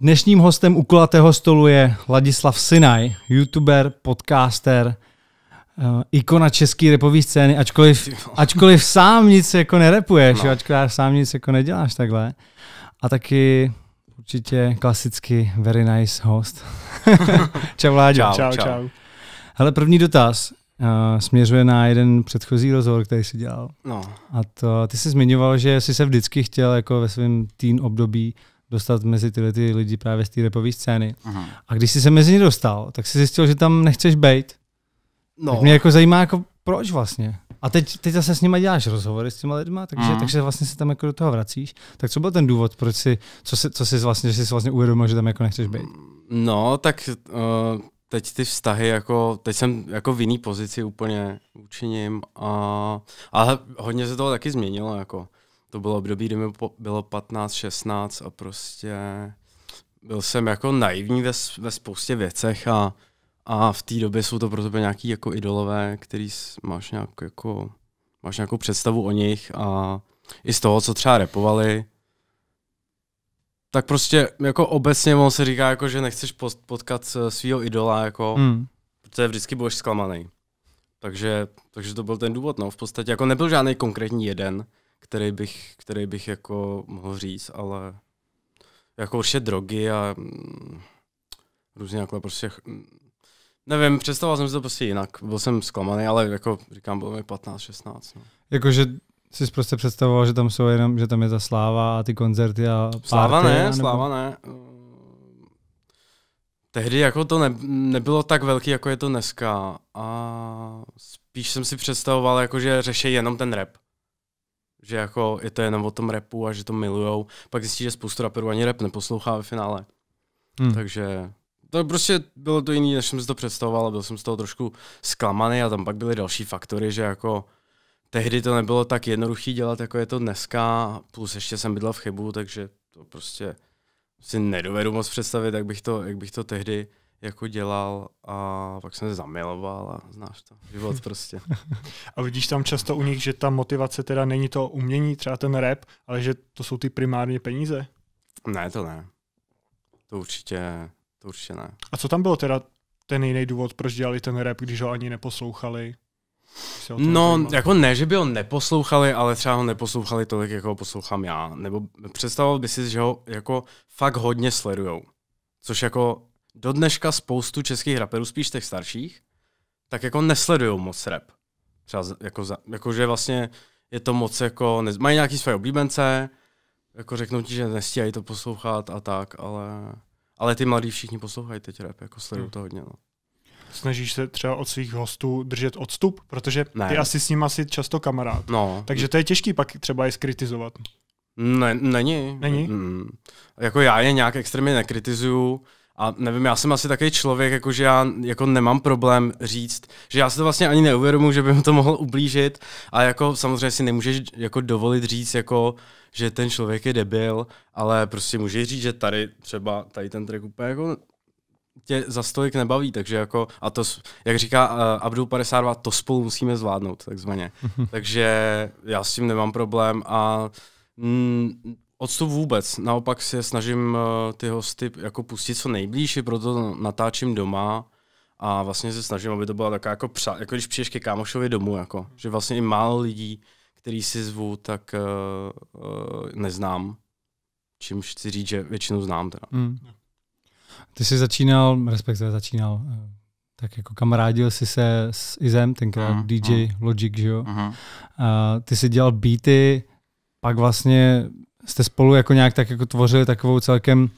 Dnešním hostem u kulatého stolu je Ladislav Sinaj, youtuber, podcaster, eh, ikona české repové scény, ačkoliv, ačkoliv sám nic jako nerepuješ, no. ačkoliv sám nic jako neděláš takhle. A taky určitě klasicky very nice host. čau Láďo. Čau, čau, čau. Hele, první dotaz uh, směřuje na jeden předchozí rozhovor, který jsi dělal. No. A to, ty jsi zmiňoval, že jsi se vždycky chtěl jako ve svém teen období dostat mezi tyhle ty lidi právě z té repové scény. Aha. A když jsi se mezi ně dostal, tak jsi zjistil, že tam nechceš být. No. Tak mě jako zajímá, jako proč vlastně. A teď, teď zase s nimi děláš rozhovory s těma lidma, takže, mm. takže vlastně se tam jako do toho vracíš. Tak co byl ten důvod, proč si, co si, co si vlastně, že jsi vlastně uvědomil, že tam jako nechceš být? No, tak uh, teď ty vztahy, jako, teď jsem jako v jiný pozici úplně učiním, a, ale hodně se toho taky změnilo, jako to bylo období, kdy mi bylo 15-16 a prostě byl jsem jako naivní ve, ve spoustě věcech a, a v té době jsou to pro tebe nějaký jako idolové, který máš, nějak jako, máš nějakou představu o nich a i z toho, co třeba repovali, tak prostě jako obecně on se říká, jako, že nechceš potkat svého idola, jako, hmm. protože vždycky budeš zklamaný. Takže, takže to byl ten důvod. No. V podstatě jako nebyl žádný konkrétní jeden, který bych, který bych jako mohl říct, ale jako určitě drogy a mm, různě jako prostě, mm, nevím, představoval jsem si to prostě jinak, byl jsem zklamaný, ale jako říkám, bylo mi 15, 16. No. Jakože jsi prostě představoval, že tam jsou jenom, že tam je ta sláva a ty koncerty a party, Sláva ne, anebo... sláva ne. Eh, tehdy jako to ne, nebylo tak velký, jako je to dneska a spíš jsem si představoval, jako že řeší jenom ten rap že jako je to jenom o tom repu a že to milujou. Pak zjistí, že spoustu raperů ani rep neposlouchá ve finále. Hmm. Takže to prostě bylo to jiný, než jsem si to představoval, byl jsem z toho trošku zklamaný a tam pak byly další faktory, že jako tehdy to nebylo tak jednoduchý dělat, jako je to dneska, plus ještě jsem bydlel v Chebu, takže to prostě si nedovedu moc představit, jak bych to, jak bych to tehdy jako dělal a pak jsem se zamiloval a znáš to, život prostě. a vidíš tam často u nich, že ta motivace teda není to umění, třeba ten rap, ale že to jsou ty primárně peníze? Ne, to ne. To určitě, to určitě ne. A co tam bylo teda ten jiný důvod, proč dělali ten rap, když ho ani neposlouchali? No, zajímat. jako ne, že by ho neposlouchali, ale třeba ho neposlouchali tolik, jako ho poslouchám já. Nebo představoval by si, že ho jako fakt hodně sledujou. Což jako do dneška spoustu českých raperů, spíš těch starších, tak jako nesledují moc rap. Třeba jako, za, jako že vlastně je to moc jako, ne, mají nějaký své oblíbence, jako řeknou ti, že nestíhají to poslouchat a tak, ale, ale ty mladí všichni poslouchají teď rap, jako sledují hmm. to hodně. No. Snažíš se třeba od svých hostů držet odstup, protože ne. ty asi s nimi asi často kamarád. No. Takže to je těžký pak třeba je skritizovat. Ne, není. Není? Mm. Jako já je nějak extrémně nekritizuju, a nevím, já jsem asi takový člověk, jako že já jako nemám problém říct, že já se to vlastně ani neuvědomuji, že by mu to mohl ublížit a jako samozřejmě si nemůžeš jako dovolit říct, jako, že ten člověk je debil, ale prostě můžeš říct, že tady třeba tady ten track úplně jako tě za stolik nebaví, takže jako, a to, jak říká uh, Abdul 52, to spolu musíme zvládnout, takzvaně. Mhm. takže já s tím nemám problém a mm, Odstup vůbec. Naopak se snažím eh, ty hosty jako pustit co nejblíž, proto natáčím doma a vlastně se snažím, aby to byla taková jako, přa, jako když přijdeš ke kámošovi domů, jako, že vlastně i málo lidí, který si zvu, tak uh, neznám. Čímž chci říct, že většinu znám teda. Hmm. Ty jsi začínal, respektive začínal, tak jako kamarádil jsi se s Izem, tenkrát uh-huh. Hmm, DJ hmm. Logic, že jo? Uh-huh. Uh, ty jsi dělal beaty, pak vlastně jste spolu jako nějak tak jako tvořili takovou celkem uh,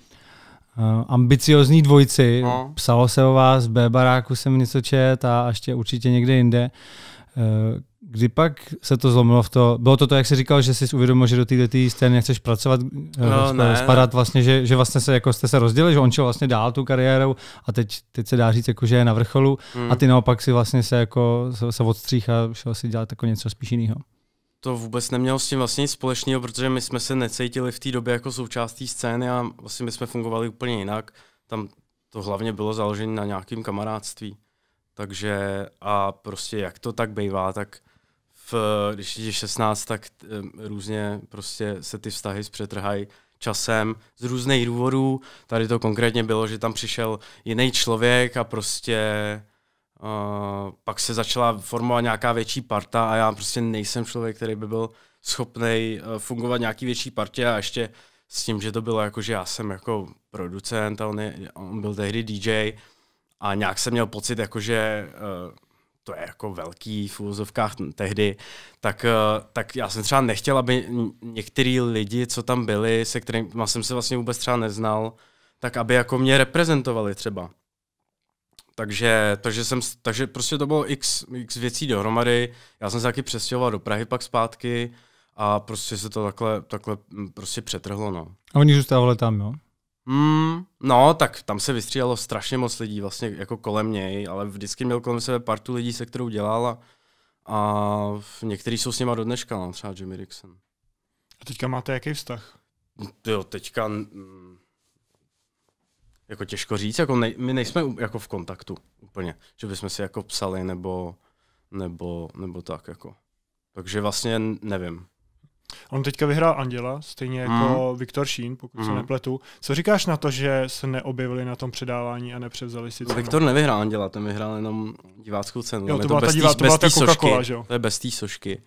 ambiciozní dvojici. No. Psalo se o vás, v B baráku jsem něco čet a ještě určitě někde jinde. Uh, kdy pak se to zlomilo v to? Bylo to to, jak jsi říkal, že jsi uvědomil, že do tý scény nechceš pracovat, eh, no, ne, spadat vlastně, že, že vlastně se, jako jste se rozdělili, že on šel vlastně dál tu kariérou a teď, teď se dá říct, jako, že je na vrcholu mm. a hmm. ty naopak si vlastně se, jako, se, se odstřích a šel si dělat jako něco spíš jiného to vůbec nemělo s tím vlastně nic společného, protože my jsme se necítili v té době jako součástí scény a vlastně my jsme fungovali úplně jinak. Tam to hlavně bylo založené na nějakém kamarádství. Takže a prostě jak to tak bývá, tak v, když je 16, tak eh, různě prostě se ty vztahy zpřetrhají časem z různých důvodů. Tady to konkrétně bylo, že tam přišel jiný člověk a prostě Uh, pak se začala formovat nějaká větší parta a já prostě nejsem člověk, který by byl schopný uh, eh, fungovat nějaký větší partě a ještě s tím, že to bylo jako, že já jsem jako producent a on, je, on byl tehdy DJ a nějak jsem měl pocit, jako, že uh, to je jako velký v úvozovkách tehdy, tak, tak já jsem třeba nechtěl, aby některý lidi, co tam byli, se kterými jsem se vlastně vůbec třeba neznal, tak aby jako mě reprezentovali třeba. Takže, takže, jsem, takže prostě to bylo x, x věcí dohromady. Já jsem se taky přestěhoval do Prahy pak zpátky a prostě se to takhle, takhle mm, prostě přetrhlo. No. A oni zůstávali tam, jo? Mm, no, tak tam se vystřídalo strašně moc lidí vlastně jako kolem něj, ale vždycky měl kolem sebe partu lidí, se kterou dělal a, a některý jsou s nima do dneška, no, třeba Jimmy Rickson. A teďka máte jaký vztah? Jo, teďka jako těžko říct, jako nej, my nejsme jako v kontaktu úplně, že bychom si jako psali nebo, nebo, nebo tak jako. Takže vlastně nevím. On teďka vyhrál Anděla, stejně jako mm. Viktor Šín, pokud mm. se hmm. nepletu. Co říkáš na to, že se neobjevili na tom předávání a nepřevzali si no, cenu? Viktor nevyhrál Anděla, ten vyhrál jenom diváckou cenu. Jo, to, byla to, ta divá, to ta že jo? To je bez té sošky.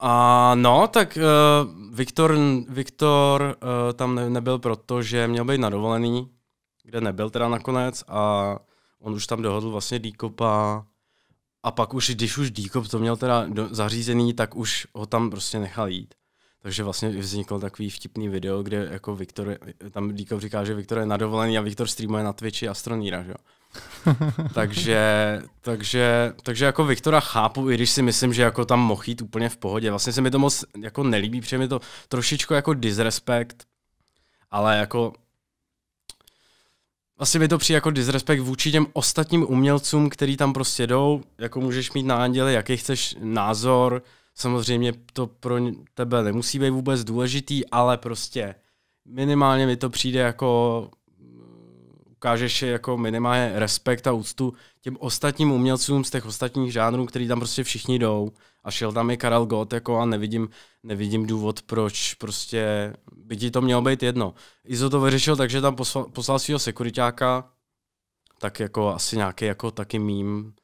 A no, tak uh, Viktor, Viktor uh, tam ne, nebyl proto, že měl být na dovolený, kde nebyl teda nakonec a on už tam dohodl vlastně Díkopa a pak už, když už Díkop to měl teda zařízený, tak už ho tam prostě nechal jít. Takže vlastně vzniklo takový vtipný video, kde jako Viktor, tam díkop říká, že Viktor je nadovolený a Viktor streamuje na Twitchi Astronýra, že jo. takže, takže, takže jako Viktora chápu, i když si myslím, že jako tam mohl jít úplně v pohodě. Vlastně se mi to moc jako nelíbí, protože mi to trošičku jako disrespekt, ale jako asi mi to přijde jako disrespekt vůči těm ostatním umělcům, který tam prostě jdou, jako můžeš mít na anděli, jaký chceš názor, samozřejmě to pro tebe nemusí být vůbec důležitý, ale prostě minimálně mi to přijde jako mm, ukážeš jako minimálně respekt a úctu těm ostatním umělcům z těch ostatních žánrů, který tam prostě všichni jdou a šel tam i Karel Gott jako a nevidím, nevidím důvod, proč prostě by ti to mělo být jedno. Izo to vyřešil takže tam poslal, poslal svého sekuritáka, tak jako asi nějaký jako taky mím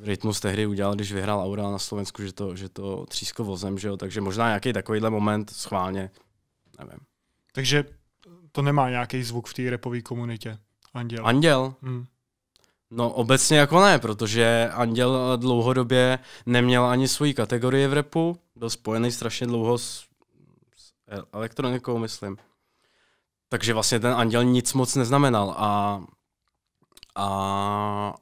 rytmus tehdy udělal, když vyhrál Aura na Slovensku, že to, že to třísko vozem, že jo? takže možná nějaký takovýhle moment schválně, nevím. Takže to nemá nějaký zvuk v té repové komunitě. Anděl. Anděl? Hmm. No obecně jako ne, protože Anděl dlouhodobě neměl ani svoji kategorii v repu, byl spojený strašně dlouho s, s elektronikou, myslím. Takže vlastně ten Anděl nic moc neznamenal a, a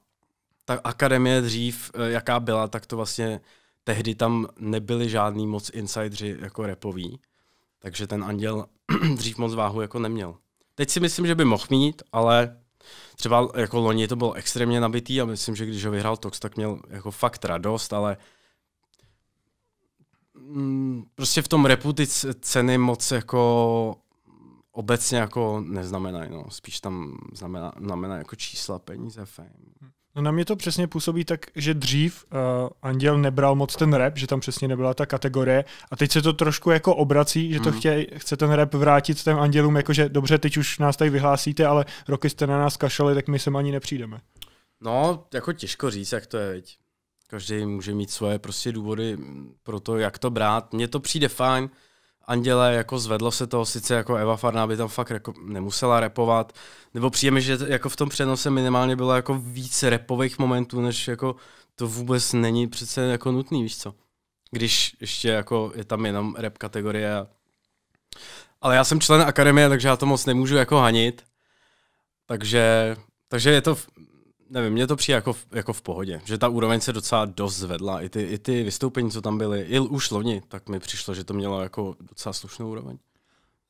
ta akademie dřív, eh, jaká byla, tak to vlastně tehdy tam nebyli žádný moc insidři jako repoví, takže ten Anděl dřív moc váhu jako neměl. Teď si myslím, že by mohl mít, ale třeba jako loni to bylo extrémně nabitý a myslím, že když ho vyhrál Tox, tak měl jako fakt radost, ale mm, prostě v tom repu ty ceny moc jako obecně jako neznamenají, no. spíš tam znamená, znamená jako čísla, peníze, fame. Hm. No na mě to přesně působí tak, že dřív uh, Anděl nebral moc ten rap, že tam přesně nebyla ta kategorie a teď se to trošku jako obrací, že to mm. chtě, chce ten rap vrátit těm Andělům, jakože dobře, teď už nás tady vyhlásíte, ale roky jste na nás kašali, tak my sem ani nepřijdeme. No, jako těžko říct, jak to je, viď. Každý může mít svoje prostě důvody pro to, jak to brát. Mně to přijde fajn, Anděle, jako zvedlo se to, sice jako Eva Farná by tam fakt jako nemusela repovat, nebo příjemně, že jako v tom přenose minimálně bylo jako víc repových momentů, než jako to vůbec není přece jako nutný, víš co? Když ještě jako je tam jenom rep kategorie. Ale já jsem člen akademie, takže já to moc nemůžu jako hanit. Takže, takže je to nevím, mně to přijde jako, v, jako v pohodě, že ta úroveň se docela dost zvedla. I ty, i ty vystoupení, co tam byly, i už loni, tak mi přišlo, že to mělo jako docela slušnou úroveň.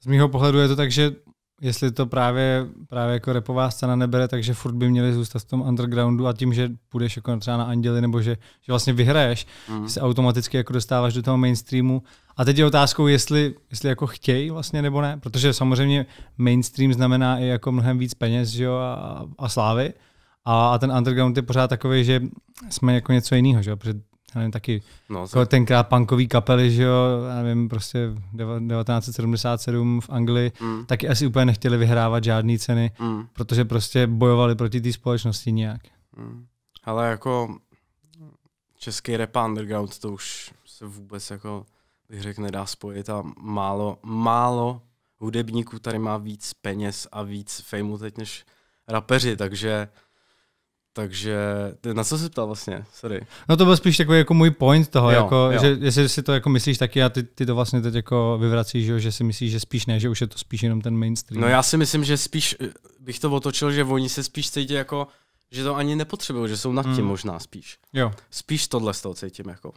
Z mého pohledu je to tak, že jestli to právě, právě jako repová scéna nebere, takže furt by měli zůstat v tom undergroundu a tím, že půjdeš jako třeba na Anděli nebo že, že vlastně vyhraješ, mm. se automaticky jako dostáváš do toho mainstreamu. A teď je otázkou, jestli, jestli jako chtějí vlastně nebo ne, protože samozřejmě mainstream znamená i jako mnohem víc peněz že jo, a, a slávy. Mm a, a ten underground je pořád takový, že jsme jako něco jiného, že jo? Protože já nevím, taky no, jako tenkrát punkový kapely, že jo, já nevím, prostě 1977 v Anglii, mm. taky asi úplně nechtěli vyhrávat žádné ceny, mm. protože prostě bojovali proti té společnosti nějak. Mm. Ale jako český rap underground to už se vůbec jako bych řekl, nedá spojit a málo, málo hudebníků tady má víc peněz a víc fejmu teď než rapeři, takže takže na co se ptal vlastně? Sorry. No to byl spíš takový jako můj point toho, jo, jako, jo. že jestli si to jako myslíš taky a ty, ty to vlastně teď jako vyvracíš, že, si myslíš, že spíš ne, že už je to spíš jenom ten mainstream. No já si myslím, že spíš eh, bych to otočil, že oni se spíš cítí jako, že to ani nepotřebují, že jsou nad tím hmm. možná spíš. Jo. Spíš tohle z toho cítím jako.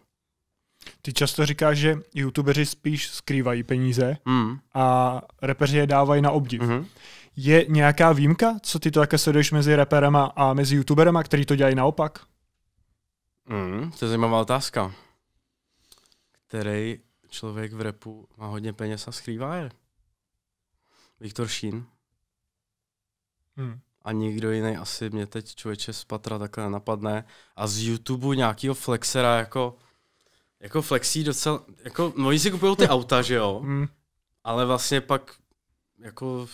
Ty často říkáš, že youtubeři spíš skrývají peníze mm. a repeři je dávají na obdiv. Mm-hmm. Je nějaká výjimka, co ty to také sleduješ mezi raperama a mezi youtuberama, který to dělají naopak? Mm, to je zajímavá otázka. Který člověk v repu má hodně peněz a skrývá je? Viktor Šín. Mm. A nikdo jiný asi mě teď člověče z patra takhle napadne. A z YouTube nějakého flexera jako... Jako flexí docela... Jako, no, oni si kupují ty auta, že jo? Mm. Ale vlastně pak jako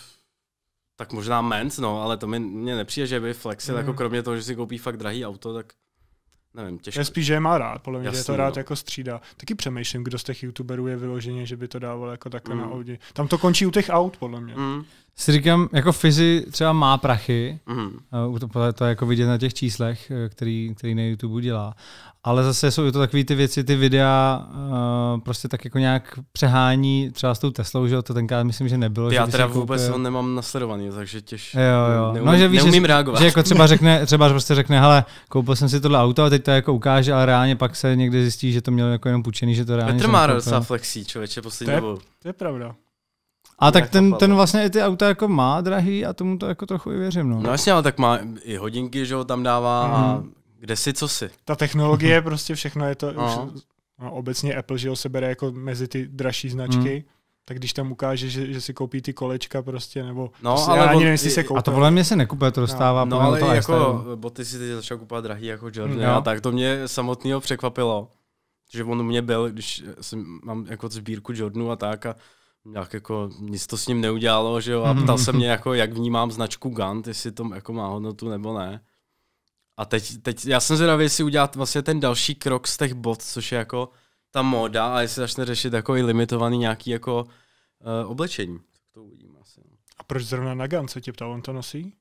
tak možná menc, no, ale to mi mě nepřijde, že by flexil, mm. jako mhm. kromě toho, že si koupí fakt drahý auto, tak nevím, těžko. Já spíš, že je má rád, podle mě, Jasný, že je to rád no. jako střída. Taky přemýšlím, kdo z těch youtuberů je vyloženě, že by to dával jako takhle mm. na Audi. Tam to končí u těch aut, podle mě. Mm si říkám, jako Fizi třeba má prachy, mm. to, to je jako vidět na těch číslech, eh, který, který na YouTube dělá, ale zase jsou to takové ty věci, ty videa uh, prostě tak jako nějak přehání třeba s tou Teslou, že to tenkrát myslím, že nebylo. Já že teda vůbec koupil. ho nemám nasledovaný, takže těž jo, jo. Neumím, no, že víš, neumím reagovat. Že jako třeba řekne, třeba prostě řekne, hele, koupil jsem si tohle auto a teď to jako ukáže, ale reálně pak se někde zjistí, že to mělo jako jenom půjčený, že to reálně Petr má docela flexí, člověče, poslední to je, To je pravda. A tak ten, ten vlastně i ty auta jako má drahý a tomu to jako trochu i věřím. No, no jasně, ale tak má i hodinky, že ho tam dává mm. a mhm. kde si, co si. Ta technologie prostě všechno je to, no. už, no, obecně Apple, že ho bere jako mezi ty dražší značky. Mm tak když tam ukáže, že, že si koupí ty kolečka prostě, nebo no, prostě, ale já ani nevím, jestli se koupí. A to podle mě se nekupuje, to no. dostává. No, no ale to jako boty si teď začal kupovat drahý jako Jordan, no. a tak to mě samotného překvapilo, že on mě byl, když jsem, mám jako sbírku Jordanu a tak a nějak jako nic to s ním neudělalo, že jo, a mhm. ptal se mě jako, jak vnímám značku Gant, jestli to jako má hodnotu nebo ne. A teď, teď já jsem zvědavý, jestli udělat vlastně ten další krok z těch bot, což je jako ta móda a jestli začne řešit takový limitovaný nějaký jako uh, oblečení. Tak to uvidím asi. No. A proč zrovna na Gant se tě ptal, on to nosí?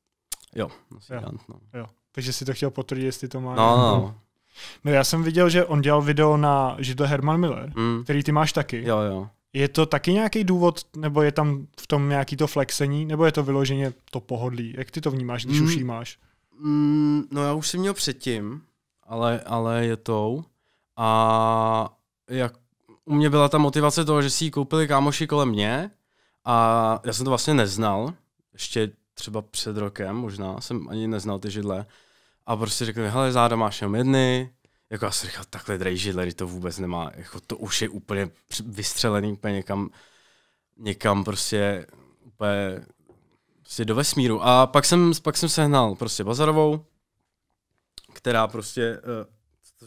Jo, nosí jo. Gant, no. Jo. Takže si to chtěl potvrdit, jestli to má. No, no. no. No já jsem viděl, že on dělal video na židle Herman Miller, mm. který ty máš taky. Jo, jo. Je to taky nějaký důvod, nebo je tam v tom nějaký to flexení, nebo je to vyloženě to pohodlí? Jak ty to vnímáš, když mm. už jí máš? Mm, no já už jsem měl předtím, ale, ale je to, A jak, u mě byla ta motivace toho, že si ji koupili kámoši kolem mě a já jsem to vlastně neznal, ještě třeba před rokem možná, jsem ani neznal ty židle. A prostě řekli mi, hele, záda máš jenom jedny, jako já jsem říkal, takhle drají židle, to vůbec nemá, jako to už je úplně vystřelený úplně někam, někam prostě úplně prostě do vesmíru. A pak jsem, pak jsem sehnal prostě Bazarovou, která prostě uh,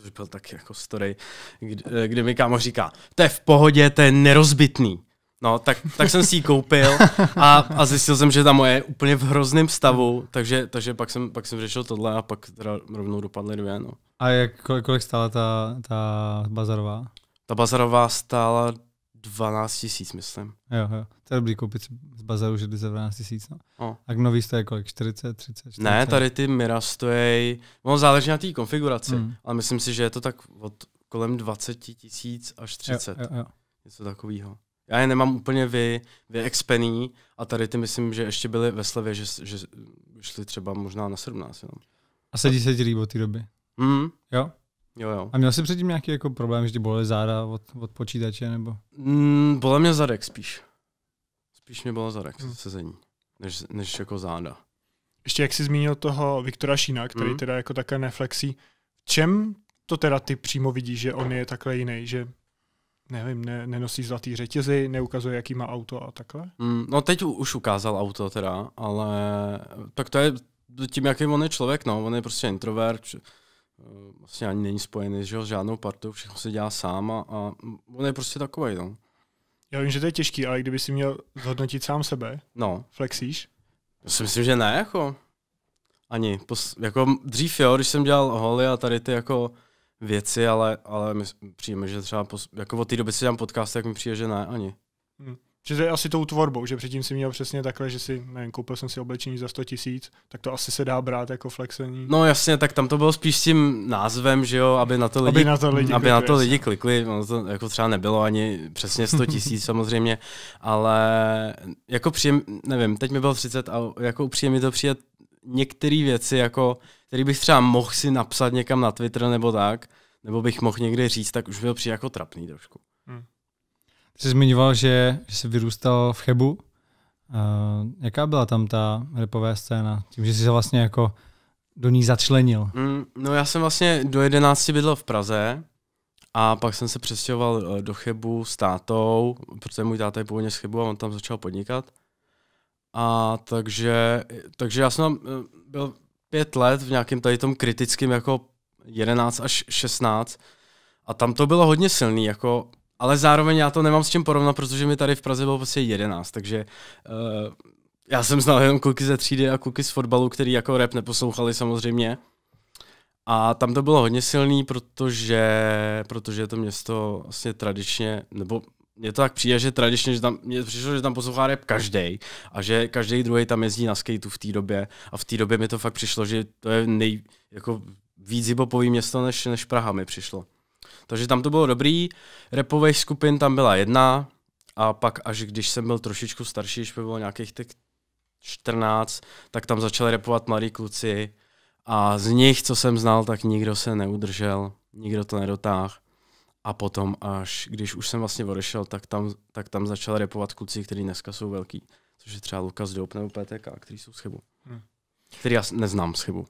eh, což byl taky jako story, kdy, eh, kdy mi kámo říká, to je v pohodě, to je nerozbitný. No, tak, tak jsem si ji koupil a, a zjistil jsem, že ta moje je úplně v hrozném stavu, takže, takže pak, jsem, pak jsem řešil tohle a pak teda rovnou dopadly dvě, no. A jak, kolik, kolik stála ta, ta bazarová? Ta bazarová stála 12 tisíc, myslím. Jo, jo. To je dobrý koupit z bazaru, že za 12 tisíc. No. O. No. A nový stojí kolik? 40, 30, 40? Ne, tady ty Mira stojí, ono záleží na té konfiguraci, mm. ale myslím si, že je to tak od kolem 20 tisíc až 30. Jo, jo, jo. Něco takového. Já je nemám úplně vy, vyexpený a tady ty myslím, že ještě byly ve slevě, že, že šli třeba možná na 17 jenom. A sedí se ti líbo ty doby? Mm. Jo? Jo, jo. A měl jsi předtím nějaký jako problém, že ti bolely záda od, od počítače nebo? Mm, bole mě zadek spíš. Spíš mě bylo zadek mm. sezení, než, než jako záda. Ještě jak jsi zmínil toho Viktora Šína, který mm. teda jako také neflexí, v čem to teda ty přímo vidíš, že on je takhle jiný, že nevím, ne, nenosí zlatý řetězy, neukazuje, jaký má auto a takhle? Mm, no teď už ukázal auto teda, ale tak to je tím, jaký on je člověk, no, on je prostě introvert, eh, vlastně ani není spojený s žádnou partou, všechno se dělá sám a, a on je prostě takový, no. Já vím, že to je těžký, ale kdyby si měl zhodnotit sám sebe, no. flexíš? Já si myslím, že ne, jako. Ani. Pos, jako dřív, jo, když jsem dělal holy a tady ty jako věci, ale, ale my přijeme, že třeba pos, jako od té doby si dělám podcast, tak mi přijde, že ne ani. Hmm. Že to je asi tou tvorbou, že předtím si měl přesně takhle, že si, nevím, koupil jsem si oblečení za 100 tisíc, tak to asi se dá brát jako flexení. No jasně, tak tam to bylo spíš s tím názvem, že jo, aby na to lidi, aby na to lidi, aby klikli, na to lidi klikli, ono to jako třeba nebylo ani přesně 100 tisíc samozřejmě, ale jako příjem, nevím, teď mi bylo 30 a jako mi to přijde některé věci, jako, které bych třeba mohl si napsat někam na Twitter nebo tak, nebo bych mohl někde říct, tak už byl přijde jako trapný trošku. Hmm. Ty jsi zmiňoval, že, že jsi vyrůstal v Chebu. Uh, jaká byla tam ta repová scéna? Tím, že jsi se vlastně jako do ní začlenil. Mm, no já jsem vlastně do 11 bydlel v Praze a pak jsem se přestěhoval eh, do Chebu s tátou, protože můj táta je původně z Chebu a on tam začal podnikat. A takže, takže já jsem eh, byl pět let v nějakém tady tom kritickém jako 11 až 16 a tam to bylo hodně silný, jako, ale zároveň já to nemám s čím porovnat, protože mi tady v Praze bylo prostě 11, takže uh, já jsem znal jenom kluky ze třídy a kluky z fotbalu, který jako rap neposlouchali samozřejmě. A tam to bylo hodně silný, protože, protože to město vlastně tradičně, nebo mě to tak přijde, že tradičně, že tam, mě přišlo, že tam poslouchá rap každý a že každý druhý tam jezdí na skateu v té době a v té době mi to fakt přišlo, že to je nej, jako víc hipopový město než, než Praha mi přišlo. Takže tam to bylo dobrý, repových skupin tam byla jedna a pak až když jsem byl trošičku starší, když by bylo nějakých těch 14, tak tam začali repovat mladí kluci a z nich, co jsem znal, tak nikdo se neudržel, nikdo to nedotáhl. A potom až, když už jsem vlastně odešel, tak tam, tak tam začal repovat kluci, kteří dneska jsou velký. Což je třeba Lukas Dope nebo PTK, který jsou z chybu. Hmm. Který já neznám z chybu.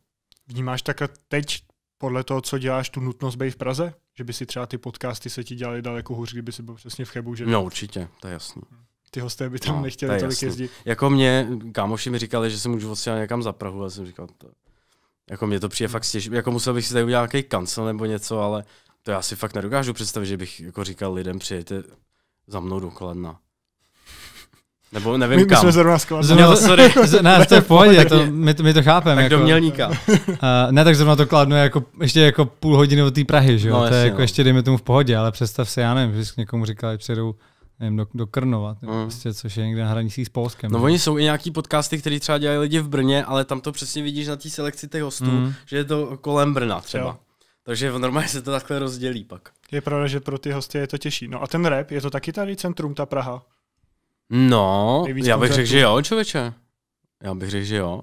Vnímáš tak teď podle toho, co děláš, tu nutnost být v Praze? Že by si třeba ty podcasty se ti dělali daleko hůř, kdyby si byl přesně v Chebu? Že? No určitě, to je jasný. Hmm ty hosté by tam no, nechtěli tolik jasný. jezdit. Jako mě, kámoši mi říkali, že se můžu vlastně někam za Prahu, a jsem říkal, to, jako mě to přijde hmm. fakt stěž, jako musel bych si tady udělat nějaký kancel nebo něco, ale to já si fakt nedokážu představit, že bych jako říkal lidem, přijďte za mnou do Kladna. Nebo nevím my, kam. My jsme zrovna skladna. No, sorry. ne, to je v pohodě, to, my, my to chápeme. Tak jako, do Mělníka. Uh, ne, tak zrovna to kladno je jako, ještě jako půl hodiny od té Prahy, že jo? No, to jasně, je jako no. ještě, dejme tomu, v pohodě, ale představ si, já nevím, že někomu říkal, že přijedou nevím, do, do Krnova, mm. prostě, což je někde na hranicích s Polskem. No ne? oni jsou i nějaký podcasty, které třeba dělají lidi v Brně, ale tam to přesně vidíš na té selekci těch hostů, mm. že je to kolem Brna třeba. Jo. Takže normálně se to takhle rozdělí pak. Je pravda, že pro ty hosty je to těžší. No a ten rap, je to taky tady centrum, ta Praha? No, já bych řekl, že jo, člověče. Já bych řekl, že jo.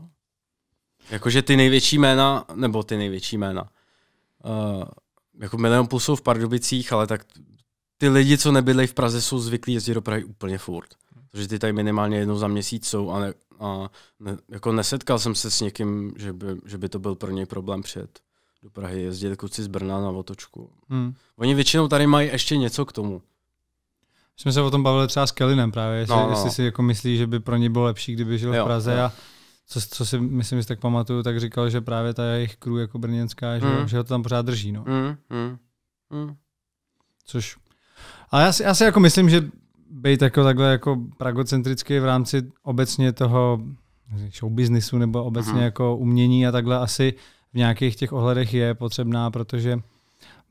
Jakože ty největší jména, nebo ty největší jména, uh, jako milion plus jsou v Pardubicích, ale tak ty lidi, co nebydlejí v Praze, jsou zvyklí jezdit do Prahy úplně furt. Protože ty tady minimálně jednou za měsíc jsou a, ne, a ne, jako nesetkal jsem se s někým, že by, že by to byl pro něj problém přijet do Prahy jezdit kluci z Brna na otočku. Hmm. Oni většinou tady mají ještě něco k tomu. Jsme se o tom bavili třeba s Kelinem právě, jestli, no, no. jestli si jako myslí, že by pro ně bylo lepší, kdyby žil jo, v Praze jo. a co, co si myslím, že tak pamatuju, tak říkal, že právě ta jejich crew jako brněnská, že, hmm. že ho to tam pořád drží. No. Hmm. Hmm. Hmm. Což, ale já si, já si jako myslím, že být jako takhle jako pragocentrický v rámci obecně toho show businessu nebo obecně hmm. jako umění a takhle asi uh, v nějakých těch ohledech je potřebná, protože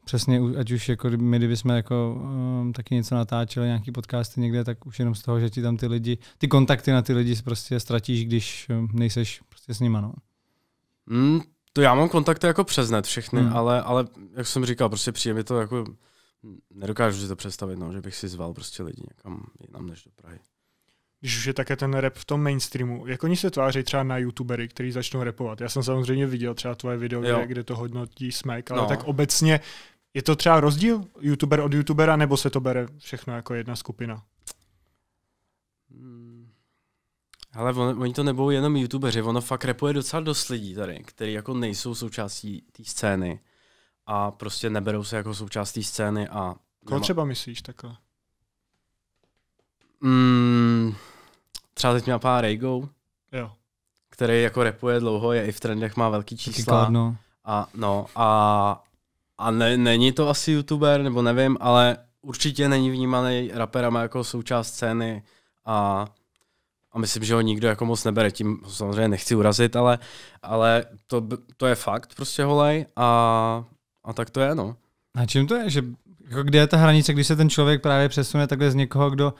přesně, ať už jako my, kdyby jsme jako, um, taky něco natáčeli, nějaký podcasty někde, tak už jenom z toho, že ti tam ty lidi, ty kontakty na ty lidi prostě ztratíš, když ehm, nejseš prostě s nima. No. Mm, to já mám kontakty jako přes net všechny, mm. ale, ale jak jsem říkal, prostě příjemně to jako, nedokážu si to představit, no, že bych si zval prostě lidi někam jinam než do Prahy že také ten rap v tom mainstreamu, jak oni se tváří třeba na youtubery, kteří začnou repovat. Já jsem samozřejmě viděl třeba tvoje video, kde, kde to hodnotí smek, ale no. tak obecně je to třeba rozdíl youtuber od youtubera, nebo se to bere všechno jako jedna skupina? Hmm. Ale on, oni to nebudou jenom youtubeři, ono fakt repuje docela dost lidí tady, kteří jako nejsou součástí té scény a prostě neberou se jako součástí scény a... Koho třeba myslíš takhle? Mm, třeba teď měl pár Rego, jo. který jako repuje dlouho, je i v trendech, má velký čísla. A, no, a, a ne, není to asi youtuber, nebo nevím, ale určitě není vnímaný raperama jako součást scény a, a myslím, že ho nikdo jako moc nebere, tím samozřejmě nechci urazit, ale, ale to, to je fakt prostě holej a, a tak to je, no. A čím to je, že jako kde je ta hranice, když se ten člověk právě přesune takhle z někoho, kdo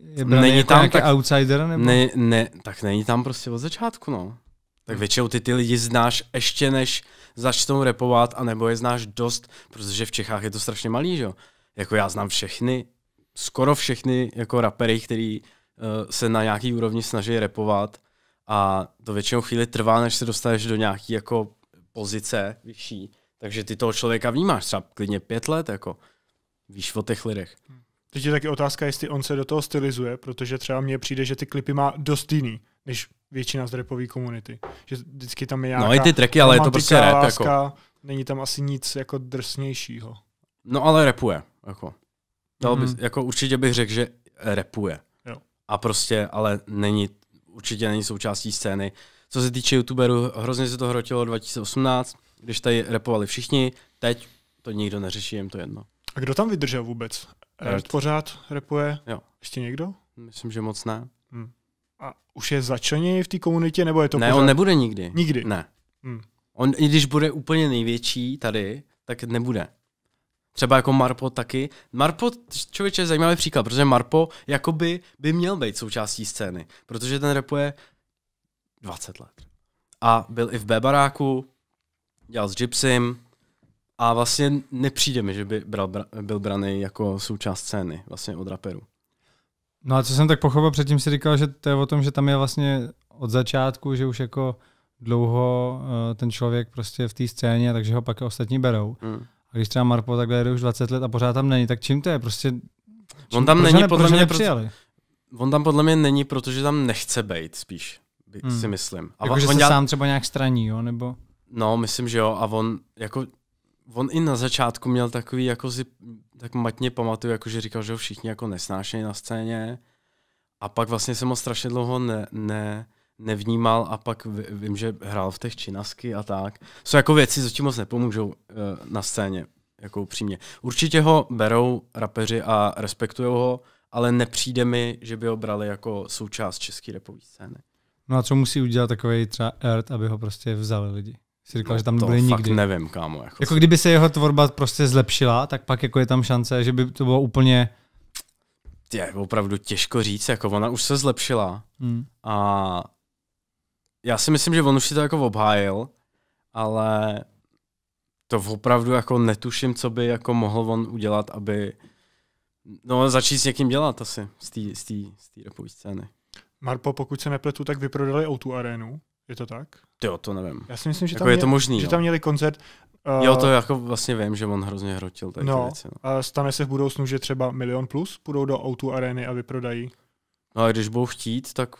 je není jako tam tak, outsider? Nebo? Ne, ne, tak není tam prostě od začátku, no. Tak většinou ty ty lidi znáš ještě než začnou repovat, anebo je znáš dost, protože v Čechách je to strašně malý, že jo. Jako já znám všechny, skoro všechny jako rapery, který uh, se na nějaký úrovni snaží repovat a to většinou chvíli trvá, než se dostaneš do nějaký jako pozice vyšší. Takže ty toho člověka vnímáš třeba klidně pět let, jako víš o těch lidech. Hmm. Teď je taky otázka, jestli on se do toho stylizuje, protože třeba mně přijde, že ty klipy má dost jiný, než většina z repové komunity. Že vždycky tam je nějaká No i ty tracky, ale je to prostě rap. Jako. Láska, jako. Není tam asi nic jako drsnějšího. No ale repuje. Jako. mm-hmm. jako určitě bych řekl, že repuje. Jo. A prostě, ale není, určitě není součástí scény. Co se týče youtuberů, hrozně se to hrotilo 2018, když tady repovali všichni, teď to nikdo neřeší, jim to jedno. A kdo tam vydržel vůbec? Ernst eh, pořád repuje? Jo. Ještě někdo? Myslím, že moc ne. Hmm. A už je začleněný v té komunitě, nebo je to Ne, pořád... on nebude nikdy. Nikdy? Ne. Hmm. On, i když bude úplně největší tady, tak nebude. Třeba jako Marpo taky. Marpo, člověče, je zajímavý příklad, protože Marpo jakoby by měl být součástí scény, protože ten repuje 20 let. A byl i v B baráku, dělal s Gypsym, a vlastně nepřijde mi, že by bral, byl braný jako součást scény vlastně od raperu. No a co jsem tak pochopil, předtím si říkal, že to je o tom, že tam je vlastně od začátku, že už jako dlouho eh, ten člověk prostě v té scéně, takže ho pak ostatní berou. Mm. A když třeba Marpo takhle jede už 20 let a pořád tam není, tak čím to je? Prostě, čím, on tam není ne, podle mě, proto, on tam podle mě není, protože tam nechce být spíš, mm. si hmm. myslím. A jako, on, že on se dělá... sám třeba nějak straní, jo? Nebo... No, myslím, že jo. A on jako on i na začátku měl takový, jako si tak matně pamatuju, jako že říkal, že ho všichni jako nesnášejí na scéně. A pak vlastně jsem ho strašně dlouho ne, ne, nevnímal a pak vím, že hrál v těch činasky a tak. Jsou jako věci, co ti moc nepomůžou eh, na scéně, jako upřímně. Určitě ho berou rapeři a respektují ho, ale nepřijde mi, že by ho brali jako součást české repové scény. No a co musí udělat takový třeba Earth, aby ho prostě vzali lidi? Jsi říkal, no, že tam to nebyly nikdy. nevím, kámo. Jako, jako kdyby se jeho tvorba prostě zlepšila, tak pak jako je tam šance, že by to bylo úplně... Je opravdu těžko říct, jako ona už se zlepšila hmm. a já si myslím, že on už si to jako obhájil, ale to opravdu jako netuším, co by jako mohl on udělat, aby no začít s někým dělat asi z té repový scény. Marpo, pokud se nepletu, tak vyprodali o tu arénu. Je to tak? Jo, to nevím. Já si myslím, že, jako tam, je to možný, že tam měli koncert. Uh, jo, eh, to jako vlastně vím, že on hrozně hrotil tady no, věci. No. A stane se v budoucnu, že třeba milion plus půjdou do Auto areny a vyprodají. No a když budou chtít, tak...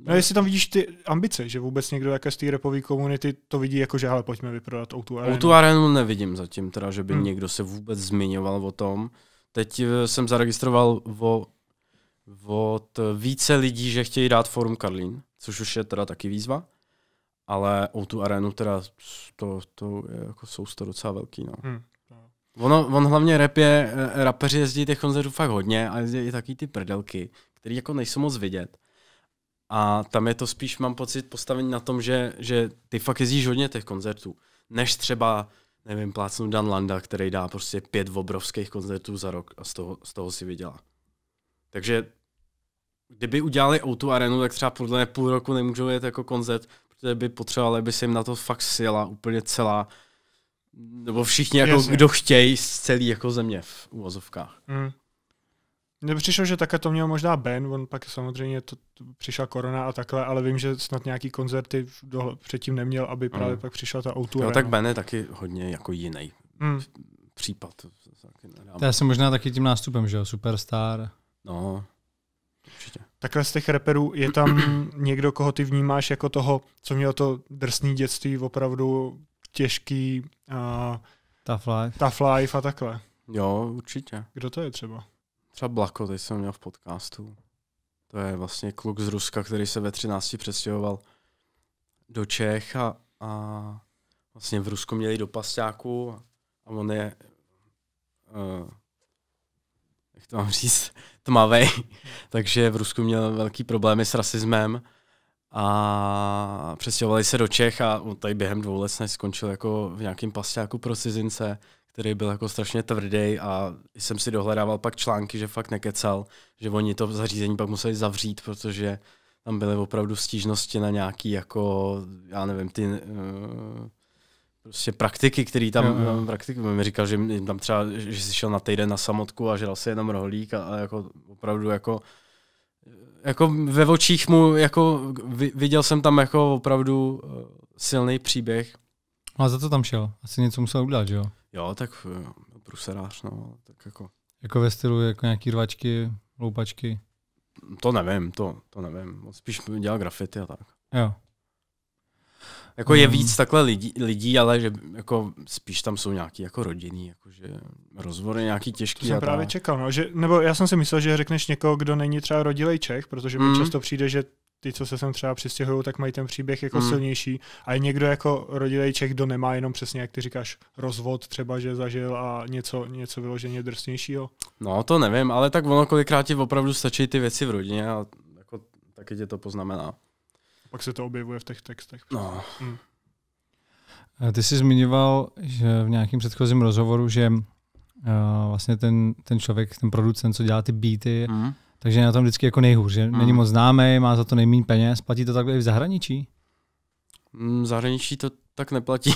No jestli tam vidíš ty ambice, že vůbec někdo jaké z té repové komunity to vidí jako, že ale pojďme vyprodat Auto arenu. Auto arenu nevidím zatím, teda, že by hmm. někdo se vůbec zmiňoval o tom. Teď eh, jsem zaregistroval o, od více lidí, že chtějí dát forum Karlín, což už je teda taky výzva ale o tu arenu teda to, to je jako sousto docela velký. No. Hmm. Ono, on hlavně rap je, eh, rapeři jezdí těch koncertů fakt hodně a jezdí i taky ty prdelky, které jako nejsou moc vidět. A tam je to spíš, mám pocit, postavení na tom, že, že ty fakt jezdíš hodně těch koncertů, než třeba, nevím, plácnu Dan Landa, který dá prostě pět obrovských koncertů za rok a z toho, z toho si viděla. Takže kdyby udělali o tu arenu, tak třeba podle půl roku nemůžou jet jako koncert, že by potřeboval, aby se jim na to fakt sjela úplně celá, nebo všichni, jako Jasně. kdo chtějí z celý jako země v úvozovkách. Mm. Mně přišlo, že také to měl možná Ben, on pak samozřejmě to, to přišla korona a takhle, ale vím, že snad nějaký koncerty dohle, předtím neměl, aby hmm. právě mm. pak přišla ta auto. No tak Ben je taky hodně jako jiný mm. případ. To já jsem možná taky tím nástupem, že jo, superstar. No, určitě takhle z těch reperů je tam někdo, koho ty vnímáš jako toho, co měl to drsný dětství, opravdu těžký A... tough, life. tough life a takhle. Jo, určitě. Kdo to je třeba? Třeba Blako, teď jsem měl v podcastu. To je vlastně kluk z Ruska, který se ve 13 přestěhoval do Čech a, a vlastně v Rusku měli do pasťáku a on je uh, jak to mám říct, tmavej, takže v Rusku měl velký problémy s rasismem a přestěhovali se do Čech a on tady během dvou let skončil jako v nějakém pasťáku pro cizince, který byl jako strašně tvrdý a jsem si dohledával pak články, že fakt nekecal, že oni to zařízení pak museli zavřít, protože tam byly opravdu stížnosti na nějaký jako, já nevím, ty uh, prostě praktiky, který tam, jo, jo. praktiky, mi říkal, že tam třeba, že si šel na týden na samotku a žral si jenom rohlík a, a jako opravdu jako jako ve očích mu, jako viděl jsem tam jako opravdu eh, silný příběh. A za to tam šel? Asi něco musel udělat, že jo? Jo, tak jo, eh, pruserář, no, tak jako. Jako ve stylu jako nějaký rvačky, loupačky? To nevím, to, to nevím. Spíš dělal grafity a tak. Jo. Jako je hmm. víc takhle lidí, lidí ale že jako spíš tam jsou nějaký jako rodiny, jakože rozvory nějaký těžký. To jsem právě čekal, no, že, nebo já jsem si myslel, že řekneš někoho, kdo není třeba rodilej Čech, protože mm. často přijde, že ty, co se sem třeba přistěhují, tak mají ten příběh jako mm. silnější. A je někdo jako rodilej Čech, kdo nemá jenom přesně, jak ty říkáš, rozvod třeba, že zažil a něco, něco vyloženě drsnějšího? No to nevím, ale tak ono kolikrát ti opravdu stačí ty věci v rodině a jako taky tě to poznamená pak se to objevuje v těch textech. No. Hmm. Ty jsi zmiňoval že v nějakém předchozím rozhovoru, že uh, vlastně ten, ten člověk, ten producent, co dělá ty beaty, hmm. takže je na tom vždycky jako nejhůř, že Hmm. není moc známý, má za to nejméně peněz. Platí to takhle i v zahraničí? Hmm, v zahraničí to tak neplatí.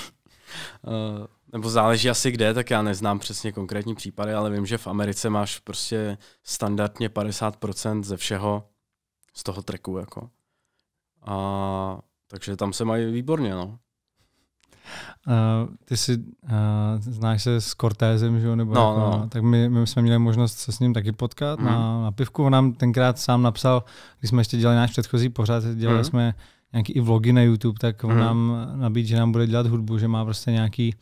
uh, nebo záleží asi kde, tak já neznám přesně konkrétní případy, ale vím, že v Americe máš prostě standardně 50% ze všeho z toho tracku. Jako. A takže tam se mají výborně, no. Uh, ty si uh, znáš se s Cortézem, že jo? Nebo no, jako, no. Tak my, my jsme měli možnost se s ním taky potkat mm. na, mhm. na pivku. On nám tenkrát sám napsal, když jsme ještě dělali náš předchozí pořád, dělali mm. jsme nějaký i vlogy na YouTube, tak on mm. nám nabídl, že nám bude dělat hudbu, že má prostě nějaký,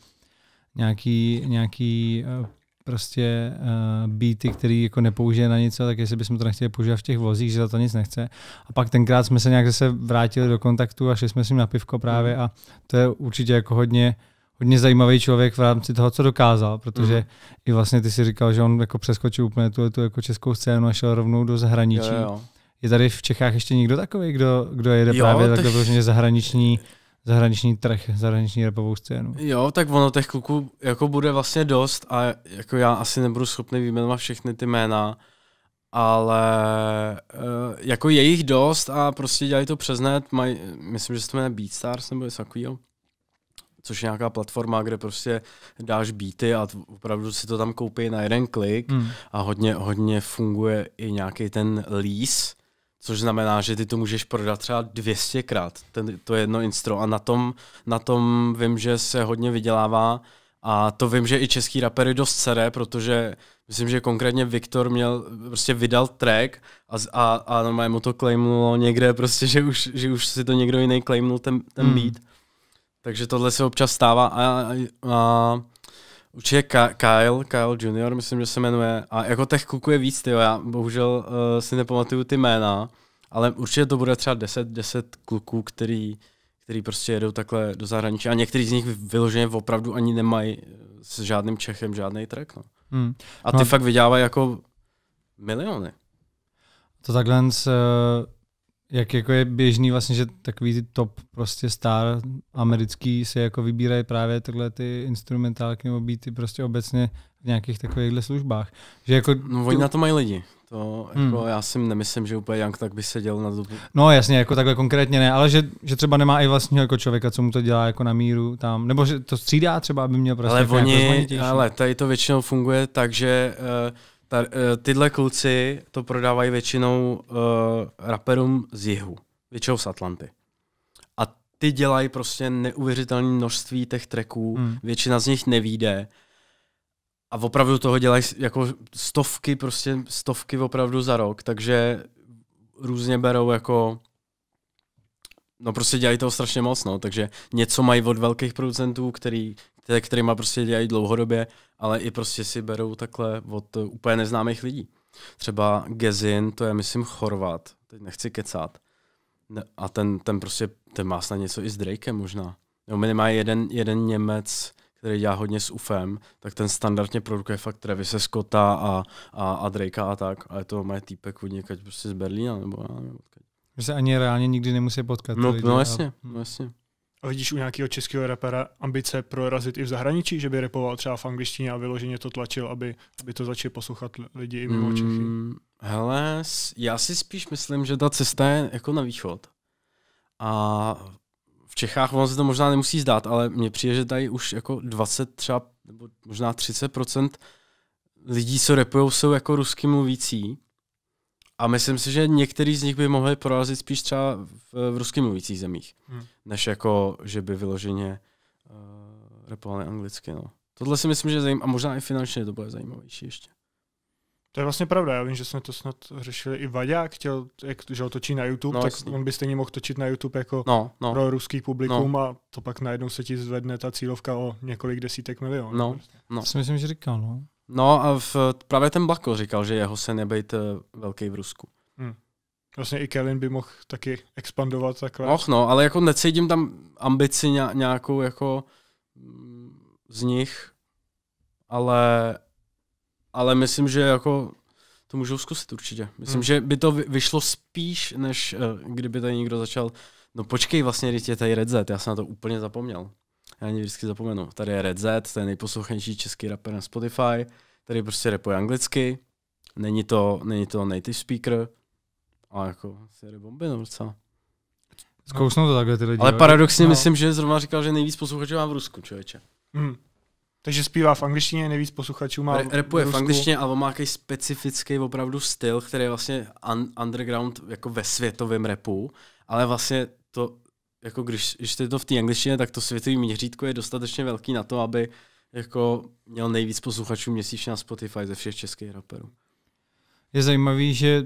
nějaký, nějaký eh, prostě uh, eh, beaty, který jako nepoužije na nic, tak jestli bychom to nechtěli používat v těch vozích, že za to nic nechce. A pak tenkrát jsme se nějak zase vrátili do kontaktu a šli jsme s ním na pivko právě mm. a to je určitě jako hodně hodně zajímavý člověk v rámci toho, co dokázal, protože mm. i vlastně ty si říkal, že on jako přeskočil úplně tu, tu jako českou scénu a šel rovnou do zahraničí. Jo, jo. Je tady v Čechách ještě někdo takový, kdo, kdo jede jo, právě tak vloženě zahraniční zahraniční trh, zahraniční repovou scénu. Jo, tak ono těch kluků jako bude vlastně dost a jako já asi nebudu schopný vyjmenovat všechny ty jména, ale eh, jako je jich dost a prostě dělají to přes net, maj, myslím, že se to jmenuje Beatstars nebo něco takového, což je nějaká platforma, kde prostě dáš beaty a opravdu si to tam koupí na jeden klik hmm. a hodně, hodně funguje i nějaký ten lease, Což znamená, že ty to můžeš prodat třeba 200krát, ten, to je jedno instro. A na tom, na tom vím, že se hodně vydělává. A to vím, že i český rapery dost seré, protože myslím, že konkrétně Viktor měl, prostě vydal track a, a, a normálně mu to claimnulo někde, prostě, že už, že už si to někdo jiný claimnul ten, ten hmm. beat. Hmm. Takže tohle se občas stává a, a, a Určitě Kyle, Kyle Junior, myslím, že se jmenuje. A jako těch kluků je víc, tyjo. já bohužel uh, si nepamatuju ty jména, ale určitě to bude třeba 10, 10 kluků, který, který prostě jedou takhle do zahraničí a některý z nich vyloženě opravdu ani nemají eh, s žádným Čechem žádný track. No. Hmm. A no ty no. fakt vydělávají jako miliony. To takhle z, eh, jak jako je běžný vlastně, že takový ty top prostě star americký se jako vybírají právě takhle ty instrumentálky nebo beaty prostě obecně v nějakých takovýchhle službách. Že jako no oni tu... na to mají lidi. To hmm. jako hmm. já si nemyslím, že úplně Young tak by seděl na dobu. No jasně, jako takhle konkrétně ne, ale že, že třeba nemá i vlastního jako člověka, co mu to dělá jako na míru tam, nebo že to střídá třeba, aby měl prostě Ale oni, jako ale tady to většinou funguje tak, že uh, Tar, eh, tyhle kluci to prodávají většinou uh, raperům z jihu, většinou z Atlanty. A ty dělají prostě neuvěřitelné množství těch tracků, hmm. většina z nich nevíde. A opravdu toho dělají jako stovky, prostě stovky opravdu za rok, takže různě berou jako No prostě dělají toho strašně moc, no, takže něco mají od velkých producentů, který, kterýma prostě dělají dlouhodobě, ale i prostě si berou takhle od eh, úplně neznámých lidí. Třeba Gezin, to je myslím Chorvat, teď nechci kecat. A ten, ten prostě, ten má snad něco i s Drakem možná. Nebo minimálně jeden, jeden Němec, který dělá hodně s UFem, tak ten standardně produkuje fakt Travise Scotta a, a, a Drakea a tak, ale to má týpek od někať prostě z Berlína, nebo já nevím odkud. Že se ani reálně nikdy nemusí potkat. No, no, no jasně, a... no jasně vidíš u nějakého českého rapera ambice prorazit i v zahraničí, že by repoval třeba v angličtině a vyloženě to tlačil, aby, aby to začali poslouchat lidi i mimo hmm, Čechy? Hmm, hele, já si spíš myslím, že ta cesta je jako na východ. A v Čechách ono se to možná nemusí zdát, ale mně přijde, že tady už jako 20 třeba, nebo možná 30 lidí, co repujou, jsou jako rusky mluvící. A myslím si, že některý z nich by mohli prorazit spíš třeba v, v rusky mluvících zemích, hmm. než jako, že by vyloženě uh, repovali anglicky. No. Tohle si myslím, že je zajímavé. A možná i finančně to bude zajímavější ještě. To je vlastně pravda, já vím, že jsme to snad řešili i Vaďák, chtěl, jak, že ho točí na YouTube, no, tak jasný. on by stejně mohl točit na YouTube jako no, no. pro ruský publikum no. a to pak najednou se ti zvedne ta cílovka o několik desítek milionů. No, prostě. no. To si myslím, že říkal, no. No a v, právě ten Blako říkal, že jeho sen nebejt eh, velký v Rusku. Hmm. Vlastně i Kelin by mohl taky expandovat takhle. Och no, ale jako necítím tam ambici nějakou jako mm, z nich, ale, ale myslím, že jako to můžou zkusit určitě. Myslím, hmm. že by to vyšlo spíš, než eh, kdyby tady někdo začal, no počkej vlastně, když je tady Red Z, já jsem na to úplně zapomněl já ani vždycky zapomenu. Tady je Red Z, to je nejposlouchanější český rapper na Spotify, tady prostě repuje anglicky, není to, není to native speaker, ale jako se jde bomby, no docela. Zkousnou to takhle ty lidi. Ale paradoxně no. myslím, že zrovna říkal, že nejvíc posluchačů má v Rusku, člověče. Hmm. Takže zpívá v angličtině, nejvíc posluchačů má Re- Repuje v, v angličtině, ale on má nějaký specifický opravdu styl, který je vlastně un- underground jako ve světovém repu, ale vlastně to jako když, když je to v té angličtině, tak to světový měřítko je dostatečně velký na to, aby jako měl nejvíc posluchačů měsíčně na Spotify ze všech českých raperů. Je zajímavý, že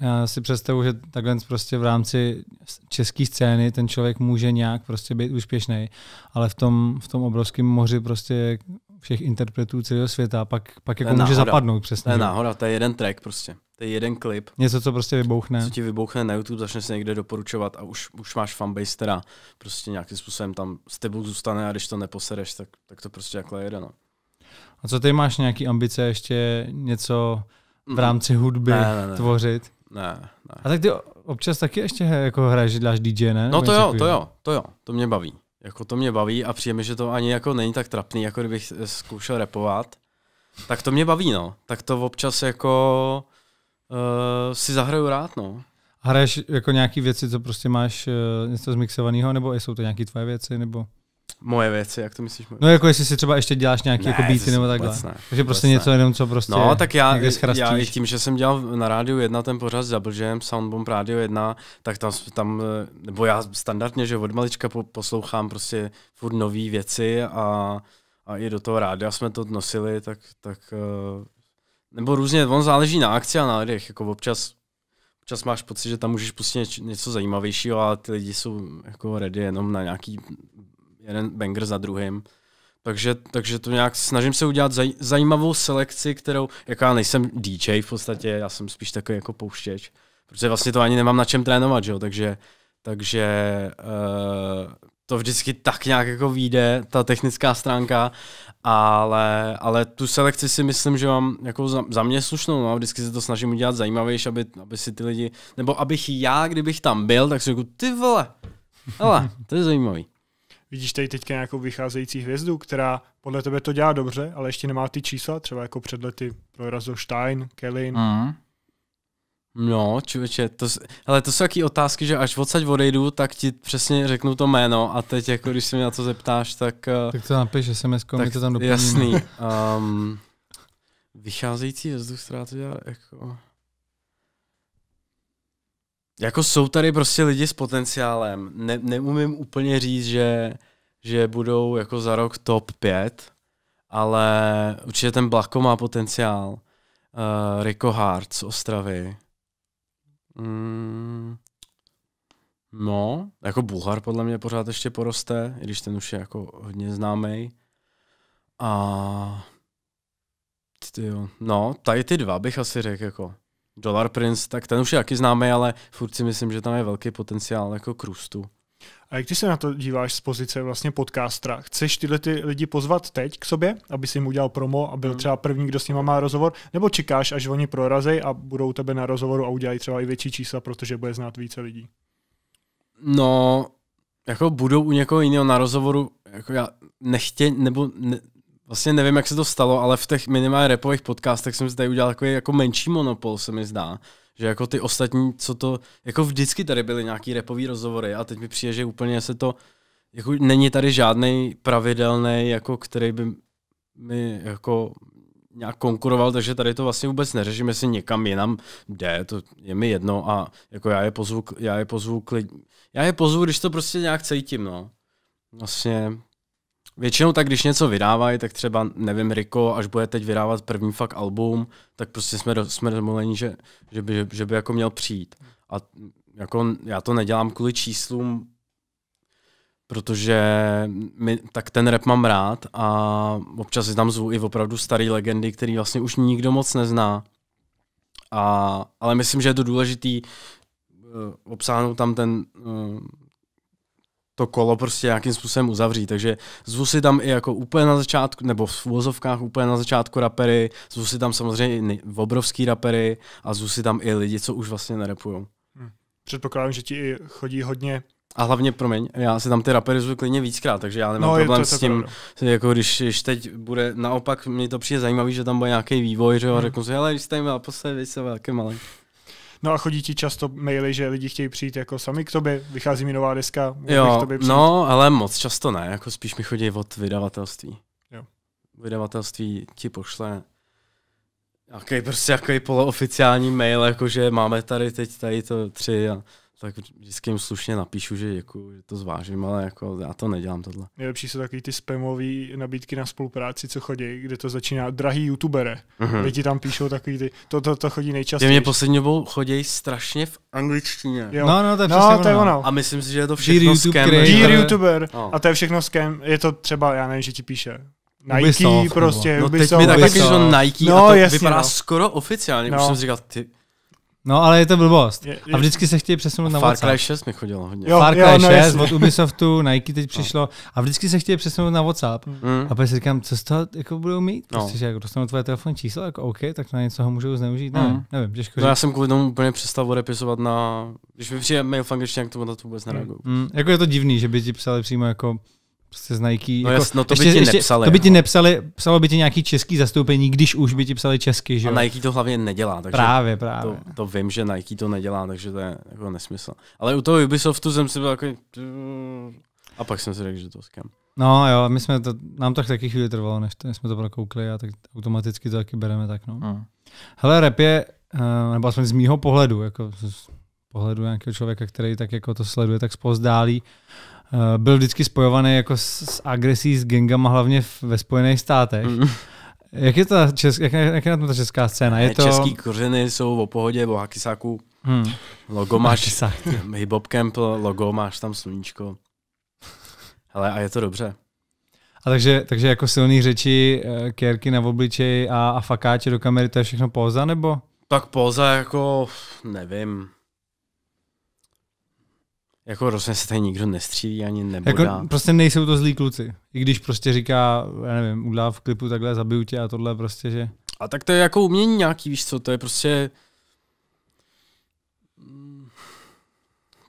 já si představu, že takhle prostě v rámci české scény ten člověk může nějak prostě být úspěšný, ale v tom, v tom obrovském moři prostě všech interpretů celého světa, pak, pak jako může náhoda. zapadnout přesně. To je náhoda, to je jeden track prostě. To je jeden klip. Něco, co prostě vybouchne. Co ti vybouchne na YouTube, začne se někde doporučovat a už, už máš fanbase, která prostě nějakým způsobem tam s tebou zůstane a když to neposereš, tak, tak to prostě takhle jede. No. A co ty máš nějaký ambice ještě něco v mm. rámci hudby ne, ne, ne. tvořit? Ne, ne. A tak ty občas taky ještě jako hraješ, děláš DJ, ne? No to jo, to jo, to jo, to mě baví jako to mě baví a přijeme, že to ani jako není tak trapný, jako kdybych zkoušel repovat. Tak to mě baví, no. Tak to občas jako uh, si zahraju rád, no. Hraješ jako nějaký věci, co prostě máš uh, něco zmixovaného, nebo jsou to nějaké tvoje věci, nebo... Moje věci, jak to myslíš? Moje? No jako jestli si třeba ještě děláš nějaký ne, jako beaty nebo takhle. ne, Takže prostě ne. jenom, co prostě No tak já, já i tím, že jsem dělal na rádiu 1 ten pořád s Double Soundbomb Radio 1, tak tam, tam eh, nebo já standardně, že od malička po, poslouchám prostě furt nové věci a, a i do toho rádia jsme to nosili, tak, tak eh, nebo různě, on záleží na akci a na lidech, jako občas čas máš pocit, že tam můžeš pustit něco zajímavějšího a ty lidi jsou jako ready jenom na nějaký jeden banger za druhým. Takže, takže to nějak snažím se udělat zaj, zajímavou selekci, kterou, jako já nejsem DJ v podstatě, já jsem spíš takový jako pouštěč, protože vlastně to ani nemám na čem trénovat, že jo, takže, takže uh, to vždycky tak nějak jako vyjde, ta technická stránka, ale, ale tu selekci si myslím, že mám jako za, za mě slušnou, no, vždycky se to snažím udělat zajímavější, aby, aby si ty lidi, nebo abych já, kdybych tam byl, tak si řekl, ty vole, ale to je zajímavý. Vidíš tady teďka nějakou vycházející hvězdu, která podle tebe to dělá dobře, ale ještě nemá ty čísla, třeba jako před lety prorazil Stein, Kellyn. Mm. No, člověče, to, ale to jsou taky otázky, že až odsaď odejdu, tak ti přesně řeknu to jméno a teď, jako když se mě na to zeptáš, tak... Eh, tak to napiš sms mi to tam doplním. Jasný. Um, vycházející hvězdu která to dělá, jako... Jako jsou tady prostě lidi s potenciálem. Ne, neumím úplně říct, že, že budou jako za rok top 5, ale určitě ten Blako má potenciál. Uh, Rico Hart z Ostravy. Mm, no, jako Bulhar podle mě pořád ještě poroste, i když ten už je jako hodně známý. A ty jo, no, tady ty dva bych asi řekl jako. Dollar Prince, tak ten už je taky známý, ale furt si myslím, že tam je velký potenciál jako krustu. A jak ty se na to díváš z pozice vlastně podcastra? Chceš tyhle ty lidi pozvat teď k sobě, aby si jim udělal promo a byl hmm. třeba první, kdo s nima má rozhovor? Nebo čekáš, až oni prorazej a budou tebe na rozhovoru a udělají třeba i větší čísla, protože bude znát více lidí? No, jako budou u někoho jiného na rozhovoru, jako já nechtě, nebo ne, vlastně nevím, jak se to stalo, ale v těch minimálně repových podcastech jsem si tady udělal takový jako menší monopol, se mi zdá. Že jako ty ostatní, co to, jako vždycky tady byly nějaký repový rozhovory a teď mi přijde, že úplně se to, jako není tady žádný pravidelný, jako který by mi jako nějak konkuroval, takže tady to vlastně vůbec neřešíme, jestli někam jinam jde, to je mi jedno a jako já je pozvu, já je pozvu, klid, já je pozvu, když to prostě nějak cítím, no. Vlastně Většinou tak, když něco vydávají, tak třeba, nevím, Riko, až bude teď vydávat první fakt album, tak prostě jsme, jsme domluveni, že, že, by, že, by jako měl přijít. A jako já to nedělám kvůli číslům, protože my, tak ten rap mám rád a občas si tam zvu i opravdu staré legendy, který vlastně už nikdo moc nezná. A, ale myslím, že je to důležitý uh, obsáhnout tam ten uh, to kolo prostě nějakým způsobem uzavří. Takže zvu si tam i jako úplně na začátku, nebo v vozovkách úplně na začátku rapery, zvu si tam samozřejmě i obrovský rapery a zvu si tam i lidi, co už vlastně nerepujou. Hmm. Předpokládám, že ti i chodí hodně a hlavně, promiň, já si tam ty rapery zvu klidně víckrát, takže já nemám no, problém to, s tím, to jako když, když teď bude, naopak mě to přijde zajímavý, že tam bude nějaký vývoj, že jo, hmm. a hm. řeknu si, hele, když jste jim naposledy, vy jste velký malý. No a chodí ti často maily, že lidi chtějí přijít jako sami k tobě, vychází mi nová deska, jo, k tobě přijít. No, ale moc často ne, jako spíš mi chodí od vydavatelství. Jo. Vydavatelství ti pošle nějaký prostě jaký polooficiální mail, jakože máme tady teď tady to tři a tak jako vždycky jim slušně napíšu, že děkuju, jako, že to zvážím, ale jako já to nedělám tohle. Nejlepší jsou takový ty spamové nabídky na spolupráci, co chodí, kde to začíná drahý youtubere. Uh-huh. Lidi tam píšou takový ty, to, to, to chodí nejčastěji. Mě poslední dobou chodí strašně v angličtině. Jo. No, no, to je, no, to je ono. A myslím si, že je to všechno Dear scam. Dear jako- youtuber. No. A to je všechno scam. Je to třeba, já nevím, že ti píše, Nike Ubisoft, prostě, No Ubisoft. teď mi tak taky, že Nike no, a to jasný, vypadá no. skoro oficiálně, no. už jsem si říkal, ty, No, ale je to blbost. Je, je... A vždycky se chtějí přesunout a na WhatsApp. Far Cry 6 mi chodilo hodně. Jo, Far Cry jo, no, 6 od Ubisoftu, Nike teď přišlo no. a vždycky se chtějí přesunout na WhatsApp. Mm. A pak si říkám, co z toho jako budou mít? No. Prostě, že jako dostanou tvoje telefonní číslo, jako OK, tak na něco ho můžou zneužít. Mm. Nevím, nevím, těžko no, já jsem kvůli tomu úplně přestal odepisovat na... Když mi přijde mail v angličtině, jak to vůbec nereaguju. Mm. Mm. Jako je to divný, že by ti psali přímo jako prostě z Nike. No jako, jasno, to by ještě, ti ještě, nepsali. To by ti nepsali, psalo by ti nějaký český zastoupení, když už by ti psali česky. Že? A Nike to hlavně nedělá. Takže právě, právě. To, to, vím, že Nike to nedělá, takže to je jako nesmysl. Ale u toho Ubisoftu jsem si byl jako... A pak jsem si řekl, že to skem. No jo, my jsme to, nám to taky chvíli trvalo, než, to, jsme to prokoukli a tak automaticky to taky bereme tak. No. Hmm. Hele, rap je, eh, nebo aspoň z mýho pohledu, jako z pohledu nějakého člověka, který tak jako to sleduje, tak spozdálí. uh, Eh, byl vždycky spojovaný jako s, s agresí s gengama, hlavně ve Spojených státech. Mm. Jak je, ta česk, jak, jak je na tom ta česká scéna? Je to... Český kořeny jsou v pohodě, v Hakisaku. Hmm. Logo máš, hip-hop camp, logo máš tam sluníčko. Ale a je to dobře. A takže, takže jako silný řeči, eh, kérky na obličeji a, a fakáče do kamery, to je všechno póza, nebo? Tak póza jako, nevím, jako rozhodně se tady nikdo nestřílí ani nebo. Jako, prostě nejsou to zlí kluci. I když prostě říká, já nevím, udělá v klipu takhle, zabiju tě a tohle prostě, že... A tak to je jako umění nějaký, víš co, to je prostě...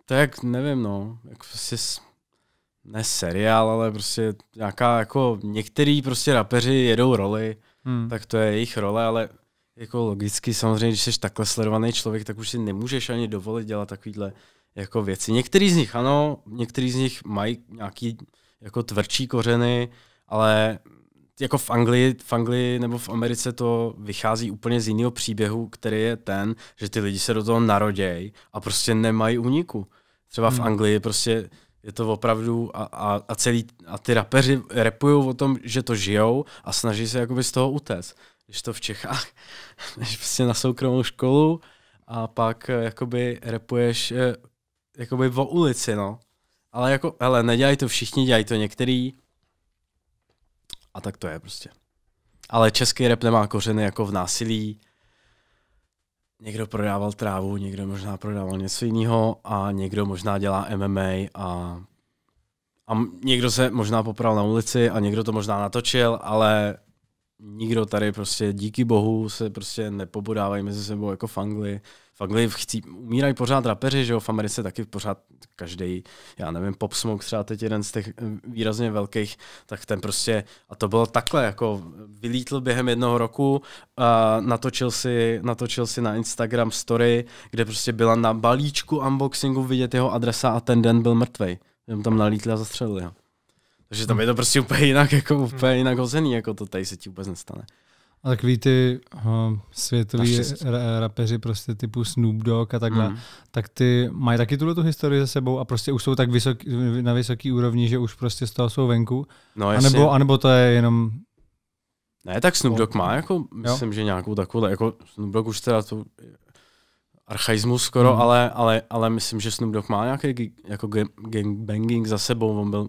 Tak nevím, no. Jako prostě ne seriál, ale prostě nějaká, jako některý prostě rapeři jedou roli, hmm. tak to je jejich role, ale jako logicky samozřejmě, když jsi takhle sledovaný člověk, tak už si nemůžeš ani dovolit dělat takovýhle jako věci. Některý z nich ano, některý z nich mají nějaký jako tvrdší kořeny, ale jako v Anglii, v Anglii nebo v Americe to vychází úplně z jiného příběhu, který je ten, že ty lidi se do toho narodějí a prostě nemají úniku. Třeba v hmm. Anglii prostě je to opravdu a, a, a celý, a ty rapeři repují o tom, že to žijou a snaží se jakoby z toho utéct. Když to v Čechách, když prostě na soukromou školu a pak eh, jakoby repuješ eh, jakoby o ulici, no. Ale jako, hele, nedělají to všichni, dělají to některý. A tak to je prostě. Ale český rep nemá kořeny jako v násilí. Někdo prodával trávu, někdo možná prodával něco jiného a někdo možná dělá MMA a, a někdo se možná popral na ulici a někdo to možná natočil, ale nikdo tady prostě díky bohu se prostě nepobodávají mezi sebou jako fangly v Anglii chcí, umírají pořád rapeři, že jo, v Americe taky pořád každý, já nevím, Pop Smoke třeba teď jeden z těch eh, výrazně velkých, tak ten prostě, a to bylo takhle, jako vylítl během jednoho roku, a natočil, si, natočil si na Instagram story, kde prostě byla na balíčku unboxingu vidět jeho adresa a ten den byl mrtvej. Jenom tam nalítli a zastřelili ho. Takže tam je to prostě úplně jinak, jako úplně jinak hozený, jako to tady se ti vůbec nestane. A takový ty uh, hm, světoví ra- rapeři prostě typu Snoop Dogg a takhle, mm. tak ty mají taky tuhle tu historii za sebou a prostě už jsou tak vysok, na vysoký úrovni, že už prostě z toho jsou venku. No, jasně. anebo, anebo to je jenom... Ne, tak Snoop Dogg jako- má jako, myslím, jo? že nějakou takovou, jako Snoop Dogg už teda to archaismus skoro, mm. ale, ale, ale myslím, že Snoop Dogg má nějaký jako gangbanging za sebou, on byl,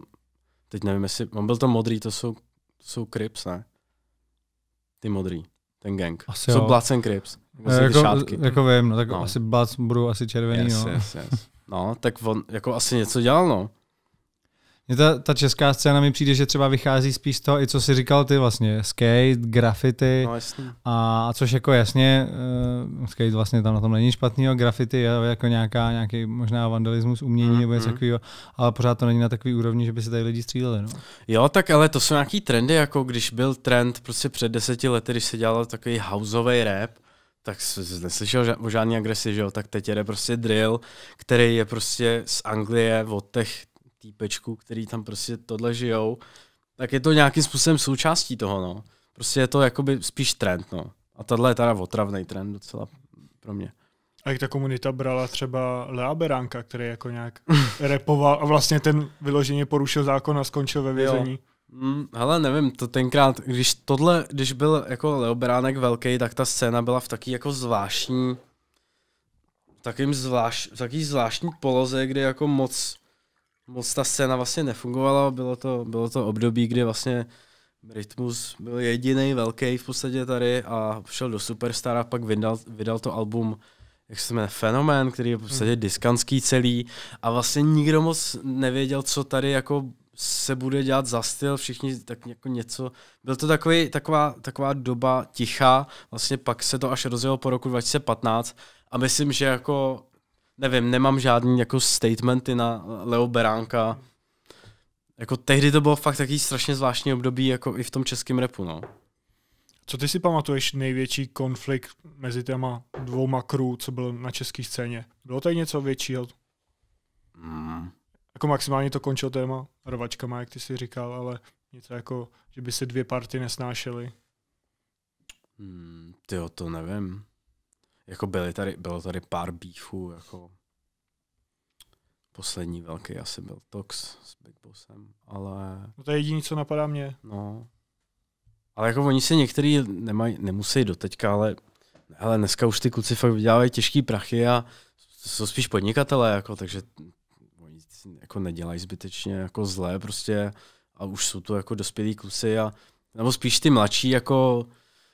teď nevím jestli, on byl to modrý, to jsou, to jsou Crips, ne? Ty modrý, ten gang. Asi Jsou Bloods and Crips. Vlastně jako, šátky. jako vím, no, tak no. asi Bloods budou asi červený. Yes, no. Yes, yes. no, tak on jako asi něco dělal, no. Mě ta, ta česká scéna mi přijde, že třeba vychází spíš z toho, i co jsi říkal ty vlastně, skate, graffiti no, a, a což jako jasně, uh, skate vlastně tam na tom není špatný, graffiti je jako nějaká, nějaký možná vandalismus umění mm, nebo něco mm. Mhm, mhm. takového, ale pořád to není na takový úrovni, že by se tady lidi stříleli. No. Jo, tak ale to jsou nějaký trendy, jako když byl trend prostě před deseti lety, když se dělal takový houseový rap, tak jsi neslyšel o žádný agresi, že jo? tak teď jde prostě drill, který je prostě z Anglie od těch týpečku, který tam prostě tohle žijou, tak je to nějakým způsobem součástí toho, no. Prostě je to jakoby spíš trend, no. A tohle je teda otravný trend docela pro mě. A jak ta komunita brala třeba Lea Beránka, který jako nějak repoval a vlastně ten vyloženě porušil zákon a skončil ve vězení? Jo. Hmm, hele, nevím, to tenkrát, když tohle, když byl jako Leo Beránek velký, tak ta scéna byla v taký jako zvláštní, v takým zvláš, v taký zvláštní poloze, kde jako moc moc ta scéna vlastně nefungovala, bylo to, bylo to období, kdy vlastně Rytmus byl jediný velký v podstatě tady a šel do Superstara, pak vydal, vydal to album jak se jmenuje, fenomen, který je v podstatě hmm. diskanský celý a vlastně nikdo moc nevěděl, co tady jako se bude dělat za styl, všichni tak jako něco. Byl to takový, taková, taková doba tichá, vlastně pak se to až rozjelo po roku 2015 a myslím, že jako nevím, nemám žádný jako statementy na Leo Beránka. Jako tehdy to bylo fakt takový strašně zvláštní období, jako i v tom českém repu, no. Co ty si pamatuješ největší konflikt mezi těma dvouma Makrů, co byl na české scéně? Bylo tady něco většího? Mm. Jako maximálně to končilo téma rovačkama, jak ty si říkal, ale něco jako, že by se dvě party nesnášely. Hmm, o to nevím. Jako byly tady, bylo tady pár bífů jako poslední velký asi byl Tox s Big Bossem, ale... No to je jediné, co napadá mě. No. Ale jako oni se některý nemaj, nemusí doteďka, ale hele, dneska už ty kluci fakt vydělávají těžký prachy a jsou spíš podnikatelé, jako, takže oni jako nedělají zbytečně jako zlé prostě a už jsou to jako dospělí kluci a nebo spíš ty mladší jako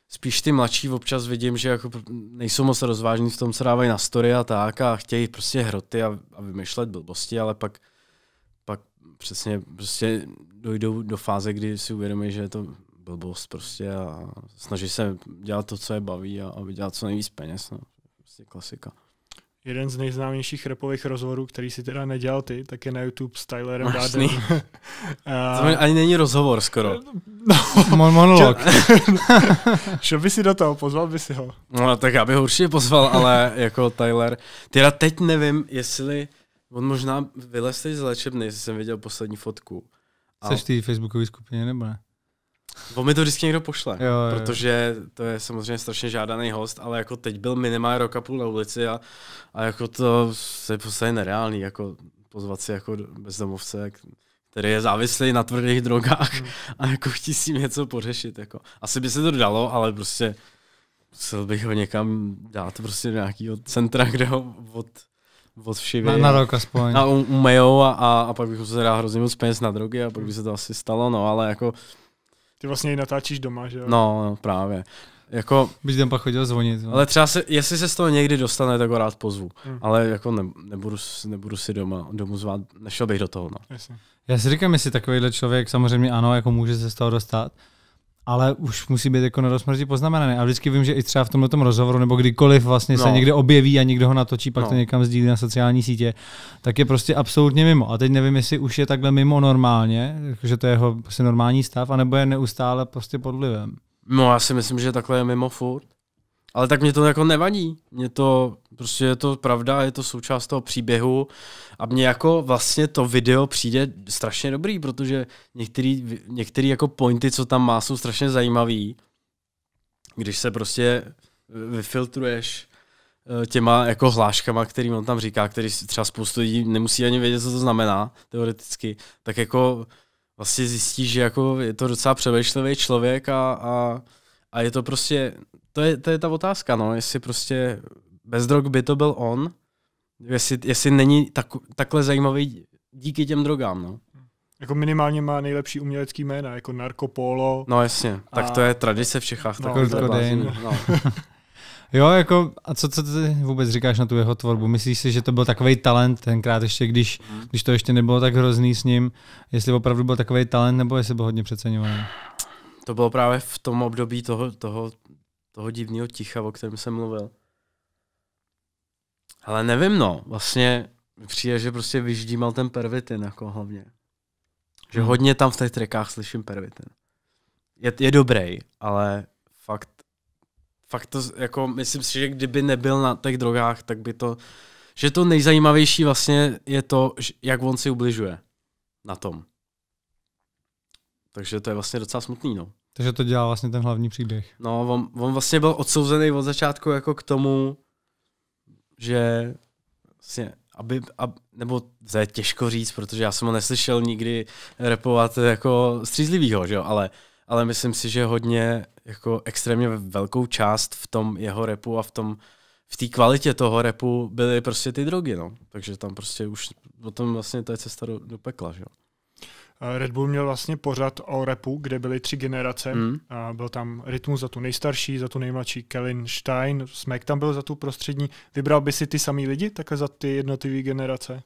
spíš ty mladší občas vidím, že jako nejsou moc rozvážní, v tom se dávají na story a tak a chtějí prostě hroty a, a vymýšlet blbosti, ale pak, pak přesně prostě dojdou do fáze, kdy si uvědomí, že je to blbost prostě a snaží se dělat to, co je baví a, a vydělat co nejvíc peněz. No. Prostě klasika jeden z nejznámějších repových rozhovorů, který si teda nedělal ty, tak je na YouTube s Tylerem Darden. No, a... To ani není rozhovor skoro. No, Mon monolog. Šel by si do toho, pozval by si ho. No tak já bych ho určitě pozval, ale jako Tyler. Teda teď nevím, jestli on možná vylez z léčebny, jestli jsem viděl poslední fotku. Jsi v té facebookové skupině nebo ne? Bo mi to vždycky někdo pošle, jo, jo. protože to je samozřejmě strašně žádaný host, ale jako teď byl minimálně rok a půl na ulici a, a jako to je prostě nereálný, jako pozvat si jako bezdomovce, který je závislý na tvrdých drogách mm. a jako chtí si něco pořešit. Jako. Asi by se to dalo, ale prostě musel bych ho někam dát prostě do nějakého centra, kde ho od, od všivě. Na, na rok aspoň. A umejou a, a, a pak bych se dá hrozně moc peněz na drogy a pak by se to asi stalo, no ale jako ty vlastně ji natáčíš doma, že jo? No, no právě. Jako, Bych tam pak chodil zvonit. No. Ale třeba, se, jestli se z toho někdy dostane, tak ho rád pozvu. Hmm. Ale jako ne, nebudu, nebudu si doma, domů zvát, nešel bych do toho. No. Jasně. Já si říkám, jestli takovýhle člověk, samozřejmě ano, jako může se z toho dostat, ale už musí být jako na rozmrzí poznamenané. A vždycky vím, že i třeba v tomhle rozhovoru, nebo kdykoliv vlastně no. se někde objeví a někdo ho natočí, pak no. to někam sdílí na sociální sítě, tak je prostě absolutně mimo. A teď nevím, jestli už je takhle mimo normálně, že to je jeho prostě normální stav, anebo je neustále prostě podlivem. No já si myslím, že takhle je mimo furt. Ale tak mě to jako nevadí. Mě to Prostě je to pravda, je to součást toho příběhu a mně jako vlastně to video přijde strašně dobrý, protože některý, některý jako pointy, co tam má, jsou strašně zajímavý. Když se prostě eh, vyfiltruješ eh, těma jako hláškama, který on tam říká, který třeba spoustu lidí nemusí ani vědět, co to znamená teoreticky, tak jako vlastně zjistíš, že jako je to docela převešlivý člověk a, a, a je to prostě, to je, to je ta otázka, no, jestli prostě bez drog by to byl on, jestli, jestli není tak, takhle zajímavý díky těm drogám, no. Jako minimálně má nejlepší umělecký jména, jako Narkopolo. No jasně, a... tak to je tradice v Čechách. No, tak to no. Jo, jako, a co, co ty vůbec říkáš na tu jeho tvorbu? Myslíš si, že to byl takový talent tenkrát ještě, když, mhm. když to ještě nebylo tak hrozný s ním, jestli opravdu byl takový talent, nebo jestli byl hodně přeceňovaný? To bylo právě v tom období toho, toho, toho divného ticha, o kterém jsem mluvil. Ale nevím, no. Vlastně přijde, že prostě vyždímal ten pervitin jako hlavně. Že hmm. hodně tam v těch trackách slyším pervitin. Je, je dobrý, ale fakt, fakt to, jako myslím si, že kdyby nebyl na těch drogách, tak by to, že to nejzajímavější vlastně je to, jak on si ubližuje na tom. Takže to je vlastně docela smutný, no. Takže to dělá vlastně ten hlavní příběh. No, on, on vlastně byl odsouzený od začátku jako k tomu, že vlastně, aby, ab, nebo to je těžko říct, protože já jsem ho neslyšel nikdy repovat jako střízlivýho, že jo, ale, ale myslím si, že hodně jako extrémně velkou část v tom jeho repu a v tom v té kvalitě toho repu byly prostě ty drogy, no. Takže tam prostě už potom vlastně to je cesta do, do pekla, že jo. Eh, Red Bull měl vlastně pořad o repu, kde byly tři generace. Mm. A byl tam Rytmus za tu nejstarší, za tu nejmladší Kellen Stein, Smek tam byl za tu prostřední. Vybral by si ty samý lidi takhle za ty jednotlivé generace?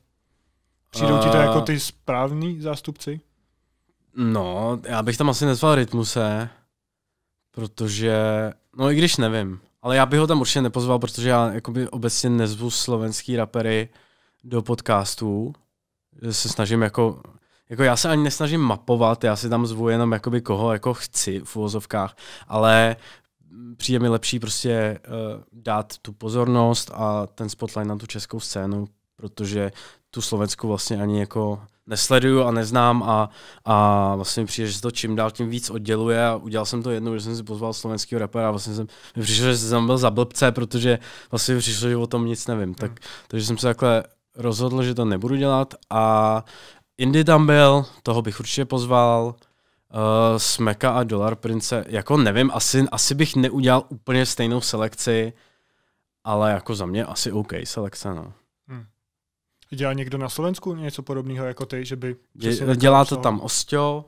Přijdou uh, ti to eh. jako ty správní zástupci? No, já bych tam asi nezval Rytmuse, protože, no i když nevím, ale já bych ho tam určitě nepozval, protože já jakoby obecně nezvu slovenský rapery do podcastů, se snažím jako jako já se ani nesnažím mapovat, já si tam zvu jenom jakoby koho jako chci v uvozovkách, ale přijde mi lepší prostě uh, dát tu pozornost a ten spotlight na tu českou scénu, protože tu Slovensku vlastně ani jako nesleduju a neznám a, a vlastně přijde, že se to čím dál tím víc odděluje a udělal jsem to jednou, že jsem si pozval slovenského rapera a vlastně jsem, mi že jsem byl za blbce, protože vlastně přišlo, že o tom nic nevím. Tak, hmm. takže jsem se takhle rozhodl, že to nebudu dělat a Indy tam byl, toho bych určitě pozval. Uh, Smeka a Dollar Prince, jako nevím, asi, asi bych neudělal úplně stejnou selekci, ale jako za mě asi OK selekce, no. Hmm. Dělá někdo na Slovensku něco podobného jako ty, že by... Dělá to tam Osťo,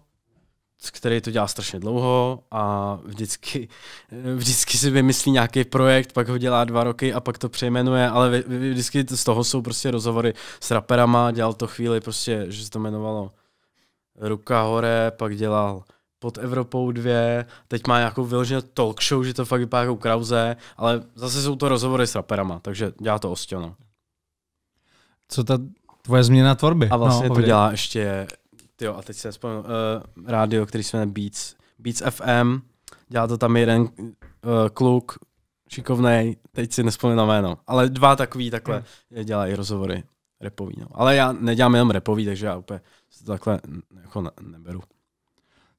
který to dělá strašně dlouho a vždycky, vždycky si vymyslí nějaký projekt, pak ho dělá dva roky a pak to přejmenuje, ale vždycky z toho jsou prostě rozhovory s raperama, dělal to chvíli prostě, že se to jmenovalo Ruka hore, pak dělal pod Evropou dvě, teď má nějakou vyloženě talk show, že to fakt vypadá jako krauze, ale zase jsou to rozhovory s raperama, takže dělá to ostěno. Co ta tvoje změna tvorby? A vlastně no, to dělá ještě jo, a teď se aspoň uh, rádio, který se jmenuje Beats, Beats FM, dělá to tam jeden uh, kluk, šikovný, teď si nespomínám jméno, ale dva takový takhle hmm. dělají rozhovory repový. No. Ale já nedělám jenom repový, takže já úplně se to takhle jako ne- neberu.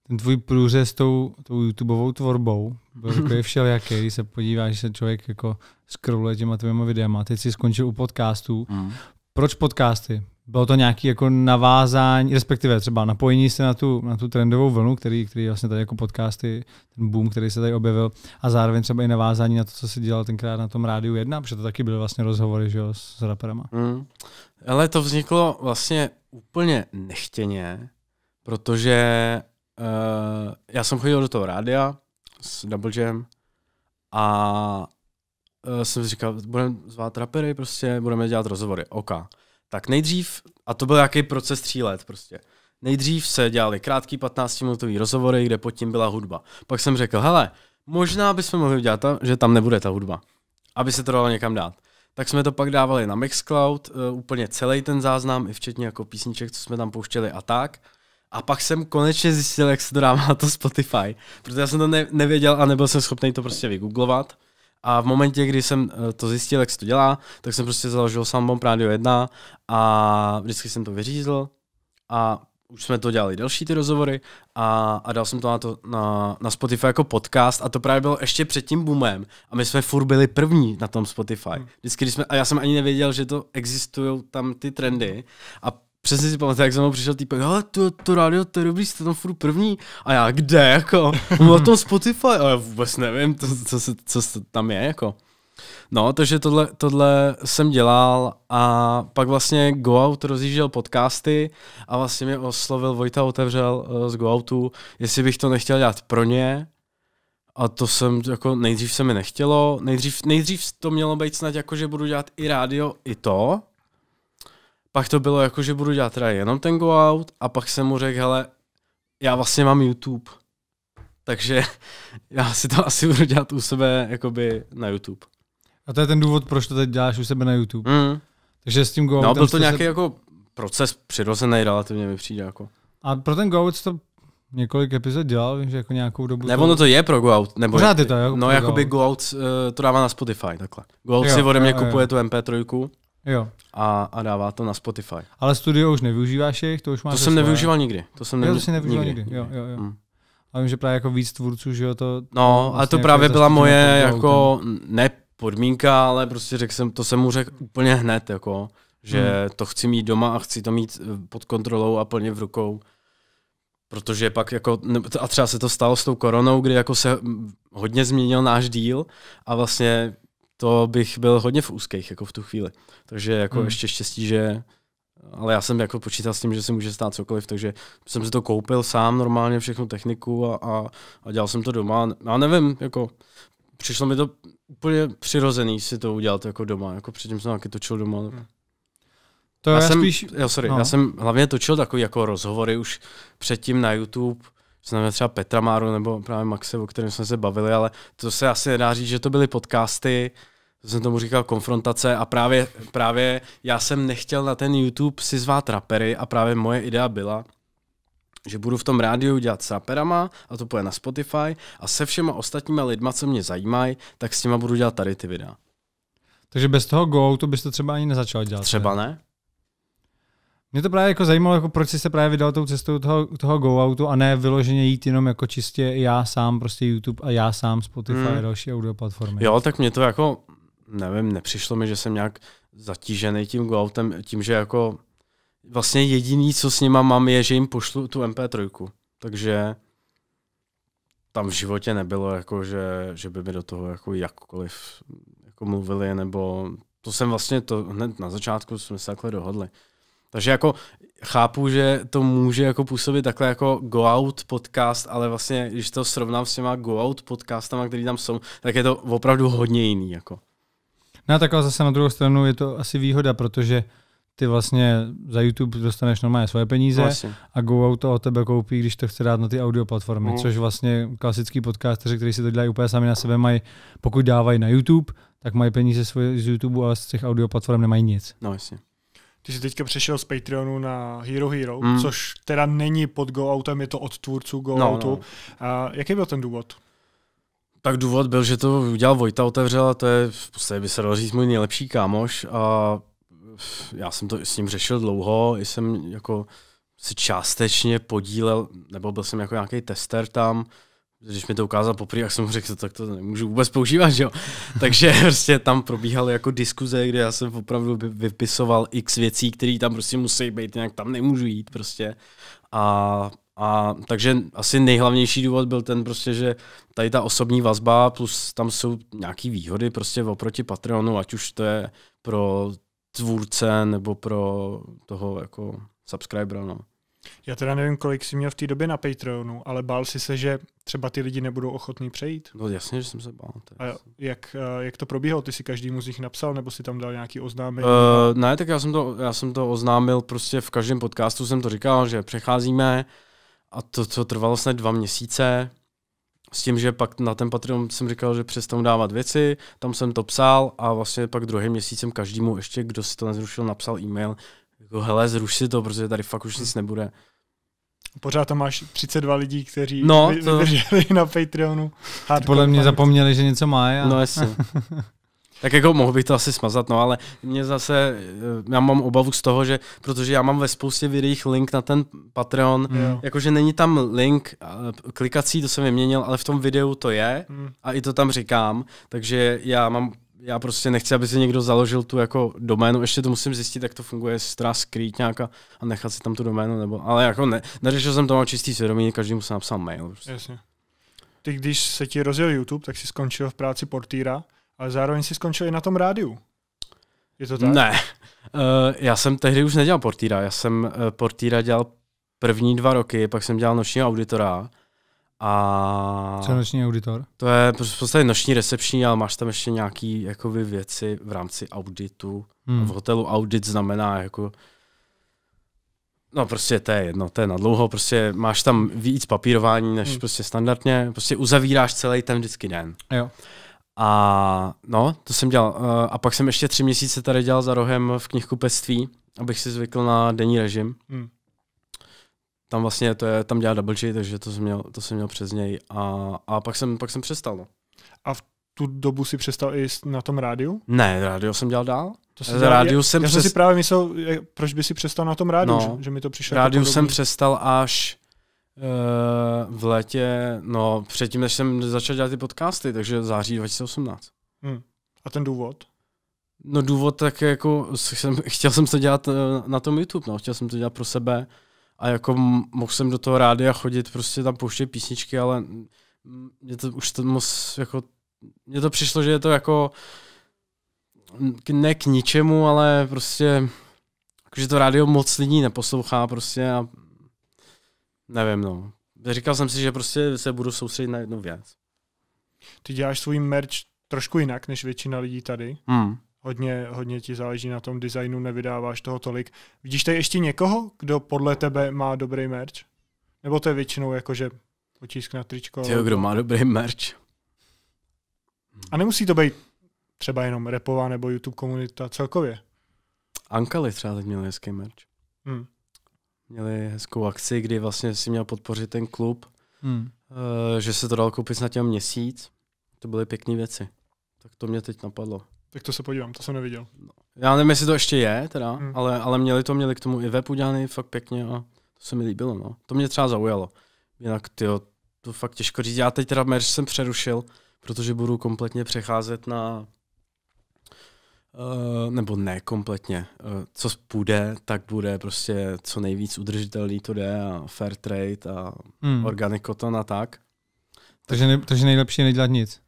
Ten tvůj průřez s tou, tou YouTubeovou tvorbou byl jako je všelijaký, když se podívá, že se člověk jako scrolluje těma tvýma videama. Teď si skončil u podcastů. Hmm. Proč podcasty? bylo to nějaké jako navázání, respektive třeba napojení se na tu, na tu trendovou vlnu, který, který vlastně tady jako podcasty, ten boom, který se tady objevil, a zároveň třeba i navázání na to, co se dělal tenkrát na tom rádiu 1, protože to taky byly vlastně rozhovory že jo, s raperama. Mm. Ale to vzniklo vlastně úplně nechtěně, protože uh, já jsem chodil do toho rádia s Double Jam a uh, jsem říkal, budeme zvát rapery, prostě budeme dělat rozhovory, OK. Tak nejdřív, a to byl nějaký proces tří let prostě, nejdřív se dělali krátký 15-minutový rozhovory, kde pod tím byla hudba. Pak jsem řekl, hele, možná bychom mohli udělat, že tam nebude ta hudba, aby se to dalo někam dát. Tak jsme to pak dávali na Mixcloud, eh, úplně celý ten záznam, i včetně jako písniček, co jsme tam pouštěli a tak. A pak jsem konečně zjistil, jak se to dává na to Spotify, protože já jsem to nevěděl a nebyl jsem schopný to prostě vygooglovat. A v momentě, kdy jsem eh, to zjistil, jak se to dělá, tak jsem prostě založil sám Bomb Radio 1 a vždycky jsem to vyřízl a už jsme to dělali další ty rozhovory a, a dal jsem to na, to na, na Spotify jako podcast a to právě bylo ještě před tím boomem a my jsme furt byli první na tom Spotify. Hmm. Vždycky, když jsme, a já jsem ani nevěděl, že to existují tam ty trendy a přesně si pamatuju, jak za mnou přišel týpek, ale to, to rádio, to je dobrý, jste tam furt první. A já, kde, jako? No na tom Spotify, ale vůbec nevím, to, co, se, co se tam je, jako. No, takže tohle, tohle jsem dělal a pak vlastně Go Out rozjížděl podcasty a vlastně mě oslovil Vojta Otevřel eh, z Go Outu, jestli bych to nechtěl dělat pro ně. A to jsem jako, nejdřív se mi nechtělo, nejdřív, nejdřív to mělo být snad jako, že budu dělat i rádio, i to, pak to bylo jako, že budu dělat teda jenom ten go out a pak jsem mu řekl, hele, já vlastně mám YouTube, takže já si to asi budu dělat u sebe jakoby na YouTube. A to je ten důvod, proč to teď děláš u sebe na YouTube. Mm. Takže s tím go No, byl to nějaký se... jako proces přirozený relativně mi přijde jako. A pro ten go out to několik epizod dělal, vím, že jako nějakou dobu. Nebo to, to je pro Go Out. Nebo Pořád je to, jako No, jako by Go Out uh, to dává na Spotify, takhle. Go Out jo, si ode mě jo, kupuje jo. tu MP3 Jo. A, a dává to na Spotify. Ale studio už nevyužíváš jich? To už máš. To jsem nevyužíval nikdy. To jsem nevyužíval, jo, to jsi nevyužíval nikdy. nikdy. Jo, jo, jo. Mm. A vím, že právě jako víc tvůrců, že jo, to... No, vlastně ale to jako právě jako byla moje jako, ne podmínka, ale prostě řekl jsem, to jsem mu řekl úplně hned, jako, že hmm. to chci mít doma a chci to mít eh, pod kontrolou a plně v rukou. Protože pak jako, a třeba se to stalo s tou koronou, kdy jako se hodně změnil náš díl a vlastně to bych byl hodně v úzkých jako v tu chvíli. Takže jako hmm. ještě štěstí, že ale já jsem jako počítal s tím, že se může stát cokoliv, takže jsem si to koupil sám normálně, všechnu techniku a, a, a dělal jsem to doma. Já nevím, jako přišlo mi to úplně přirozený si to udělat jako doma, jako předtím jsem taky točil doma. Hmm. To já, já jsem, spíš... jo, sorry, no. já jsem hlavně točil takový jako rozhovory už předtím na YouTube, znamená třeba Petra Máru nebo právě Maxe, o kterém jsme se bavili, ale to se asi nedá říct, že to byly podcasty, jsem tomu říkal konfrontace a právě, právě já jsem nechtěl na ten YouTube si zvát rapery a právě moje idea byla, že budu v tom rádiu dělat s raperama a to půjde na Spotify a se všema ostatníma lidma, co mě zajímají, tak s těma budu dělat tady ty videa. Takže bez toho go to byste třeba ani nezačal dělat. Třeba ne? Mě to právě jako zajímalo, jako proč jsi se právě vydal tou cestou toho, toho go-outu a ne vyloženě jít jenom jako čistě já sám, prostě YouTube a já sám Spotify hmm. a další audio platformy. Jo, tak mě to jako nevím, nepřišlo mi, že jsem nějak zatížený tím Goautem, tím, že jako vlastně jediný, co s nima mám, je, že jim pošlu tu MP3. Takže tam v životě nebylo, jako, že, že by mi do toho jako jakkoliv jako mluvili, nebo to jsem vlastně to hned na začátku jsme se takhle dohodli. Takže jako chápu, že to může jako působit takhle jako go out podcast, ale vlastně, když to srovnám s těma go out podcastama, který tam jsou, tak je to opravdu hodně jiný. Jako. No a ale zase na druhou stranu je to asi výhoda, protože ty vlastně za YouTube dostaneš normálně svoje peníze vlastně. a Go Auto o tebe koupí, když to chce dát na ty audio platformy, mm. což vlastně klasický podcasteři, kteří si to dělají úplně sami na sebe, mají, pokud dávají na YouTube, tak mají peníze svoje z YouTube, ale z těch audio platform nemají nic. No jasně. Ty jsi teďka přešel z Patreonu na Hero Hero, mm. což teda není pod Autem, je to od tvůrců Go no, no, no. A jaký byl ten důvod? Tak důvod byl, že to udělal Vojta otevřela, to je v podstatě by se dalo říct můj nejlepší kámoš a já jsem to s ním řešil dlouho, jsem jako se částečně podílel, nebo byl jsem jako nějaký tester tam, když mi to ukázal poprvé, jak jsem mu řekl, tak to nemůžu vůbec používat, jo? Takže prostě tam probíhaly jako diskuze, kde já jsem opravdu vypisoval x věcí, které tam prostě musí být, nějak tam nemůžu jít prostě. A a takže asi nejhlavnější důvod byl ten prostě, že tady ta osobní vazba plus tam jsou nějaký výhody prostě oproti Patreonu, ať už to je pro tvůrce nebo pro toho jako subscribera. No. Já teda nevím, kolik jsi měl v té době na Patreonu, ale bál jsi se, že třeba ty lidi nebudou ochotní přejít? No jasně, že jsem se bál. A jak, jak to probíhalo? Ty si každý z nich napsal, nebo si tam dal nějaký oznámení? Uh, ne, tak já jsem, to, já jsem to oznámil prostě v každém podcastu, jsem to říkal, že přecházíme, a to, co trvalo snad dva měsíce, s tím, že pak na ten Patreon jsem říkal, že přestanu dávat věci, tam jsem to psal a vlastně pak druhým měsícem každému ještě, kdo si to nezrušil, napsal e-mail, jako hele, zruš si to, protože tady fakt už nic nebude. Pořád tam máš 32 lidí, kteří no, to... vydrželi na Patreonu. Podle mě zapomněli, že něco má. A... No jasně. Tak jako mohl bych to asi smazat, no ale mě zase, eh, já mám obavu z toho, že protože já mám ve spoustě videích link na ten Patreon, mm. jakože není tam link eh, klikací, to jsem vyměnil, ale v tom videu to je mm. a i to tam říkám, takže já mám já prostě nechci, aby si někdo založil tu jako doménu, ještě to musím zjistit, jak to funguje, stra skrýt nějak a, a nechat si tam tu doménu, nebo, ale jako ne, neřešil jsem to, mám čistý svědomí, mu jsem napsal mail. Prostě. Jasně. Ty, když se ti rozjel YouTube, tak si skončil v práci portýra, ale zároveň si skončil i na tom rádiu. Je to tak? Ne. Uh, já jsem tehdy už nedělal portýra. Já jsem uh, eh, portýra dělal první dva roky, pak jsem dělal nočního auditora. A... Co je noční auditor? To je v podstatě noční recepční, ale máš tam ještě nějaký jakoby, věci v rámci auditu. Hmm. V hotelu audit znamená jako... No prostě to je jedno, to je na dlouho, prostě máš tam víc papírování než hmm. prostě standardně, prostě uzavíráš celý ten vždycky den. Jo. A no, to jsem dělal. Eh, a pak jsem ještě tři měsíce tady dělal za rohem v knihkupectví, abych si zvykl na denní režim. Hmm. Tam vlastně to je, tam dělá double G, takže to jsem měl, to jsem měl přes něj. A, a pak, jsem, pak jsem přestal. No. A v tu dobu si přestal i na tom rádiu? Ne, rádio jsem dělal dál. To jsi dělal, rádiu já, jsem já přes... si právě myslel, proč by si přestal na tom rádiu, no, že, že mi to přišlo. Jako rádiu jsem přestal až Eh, v létě, no předtím, než jsem začal dělat ty podcasty, takže září 2018. Hmm. A ten důvod? No důvod tak jako, jsem, chtěl jsem to dělat eh, na tom YouTube, no, chtěl jsem to dělat pro sebe a jako mohl jsem do toho rádia chodit, prostě tam pouštět písničky, ale mě to už to moc, jako, mně to přišlo, že je to jako ne k ničemu, ale prostě že to rádio moc lidí neposlouchá prostě a Nevím, no. Říkal jsem si, že prostě se budu soustředit na jednu věc. Ty děláš svůj merch trošku jinak než většina lidí tady. Hmm. Hodně, hodně ti záleží na tom designu, nevydáváš toho tolik. Vidíš tady ještě někoho, kdo podle tebe má dobrý merch? Nebo to je většinou jako, že otisk na tričko? Ty, kdo má dobrý merch? A nemusí to být třeba jenom repová nebo YouTube komunita celkově. Ankali třeba teď měl hezký merch. Hmm měli hezkou akci, kdy vlastně si měl podpořit ten klub, hmm. Eh, že se to dal koupit na těm měsíc. To byly pěkné věci. Tak to mě teď napadlo. Tak to se podívám, to jsem neviděl. No. Já nevím, jestli to ještě je, teda, hmm. ale, ale měli to, měli k tomu i web udělaný fakt pěkně a to se mi líbilo. No. To mě třeba zaujalo. Jinak ty to fakt těžko říct. Já teď teda merch jsem přerušil, protože budu kompletně přecházet na Uh, nebo ne kompletně. Uh, co půjde, tak bude prostě co nejvíc udržitelný to jde a fair trade a hmm. organic cotton a tak. Takže, ne, takže nejlepší je nedělat nic.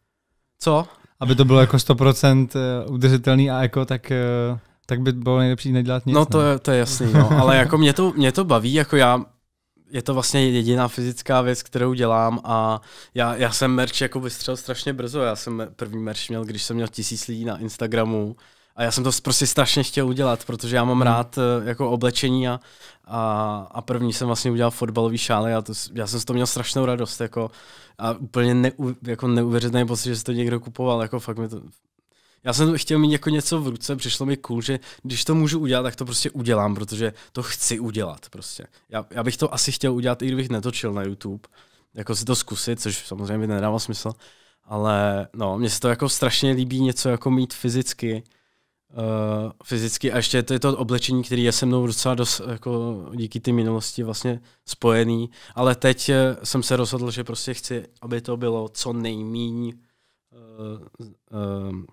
Co? Aby to bylo jako 100% eh, udržitelný a jako, tak, tak by bylo nejlepší nedělat nic. No to, ne? No. je, to je jasný, no. ale jako mě to, mě to baví, jako já je to vlastně jediná fyzická věc, kterou dělám a já, já jsem merch jako vystřel strašně brzo. Já jsem první merch měl, když jsem měl tisíc lidí na Instagramu a já jsem to prostě strašně chtěl udělat, protože já mám hmm. rád eh, jako oblečení a, a, a první jsem vlastně udělal fotbalový šály a to, já jsem z toho měl strašnou radost jako, a úplně neu, jako neuvěřitelný pocit, že se to někdo kupoval, jako fakt mi to, já jsem chtěl mít jako něco v ruce, přišlo mi cool, že když to můžu udělat, tak to prostě udělám, protože to chci udělat prostě. Já, já bych to asi chtěl udělat, i kdybych netočil na YouTube, jako si to zkusit, což samozřejmě by nedával smysl, ale no, mně se to jako strašně líbí něco jako mít fyzicky, uh, fyzicky a ještě to je to oblečení, které je se mnou docela dost, jako díky té minulosti vlastně spojený, ale teď eh, jsem se rozhodl, že prostě chci, aby to bylo co nejméně uh, eh, uh,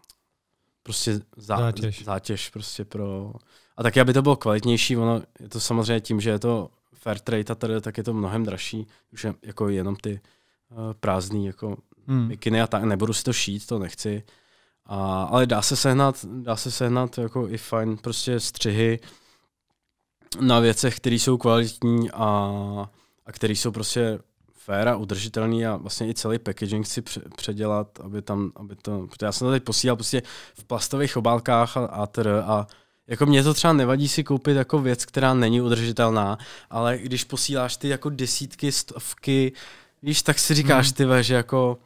prostě zá, zátěž. zátěž prostě pro... A taky, aby to bylo kvalitnější, ono je to samozřejmě tím, že je to fair trade a tady, tak je to mnohem dražší, už je, jako jenom ty uh, prázdný jako hmm. mikiny a tak, nebudu si to šít, to nechci. A, ale dá se sehnat, dá se sehnat jako i fajn prostě střihy na věcech, které jsou kvalitní a, a které jsou prostě fair a udržitelný a vlastně i celý packaging si předělat, aby tam, aby to, protože já jsem to teď posílal prostě v plastových obálkách a, a a jako mě to třeba nevadí si koupit jako věc, která není udržitelná, ale když posíláš ty jako desítky, stovky, víš, tak si říkáš hmm. ty že jako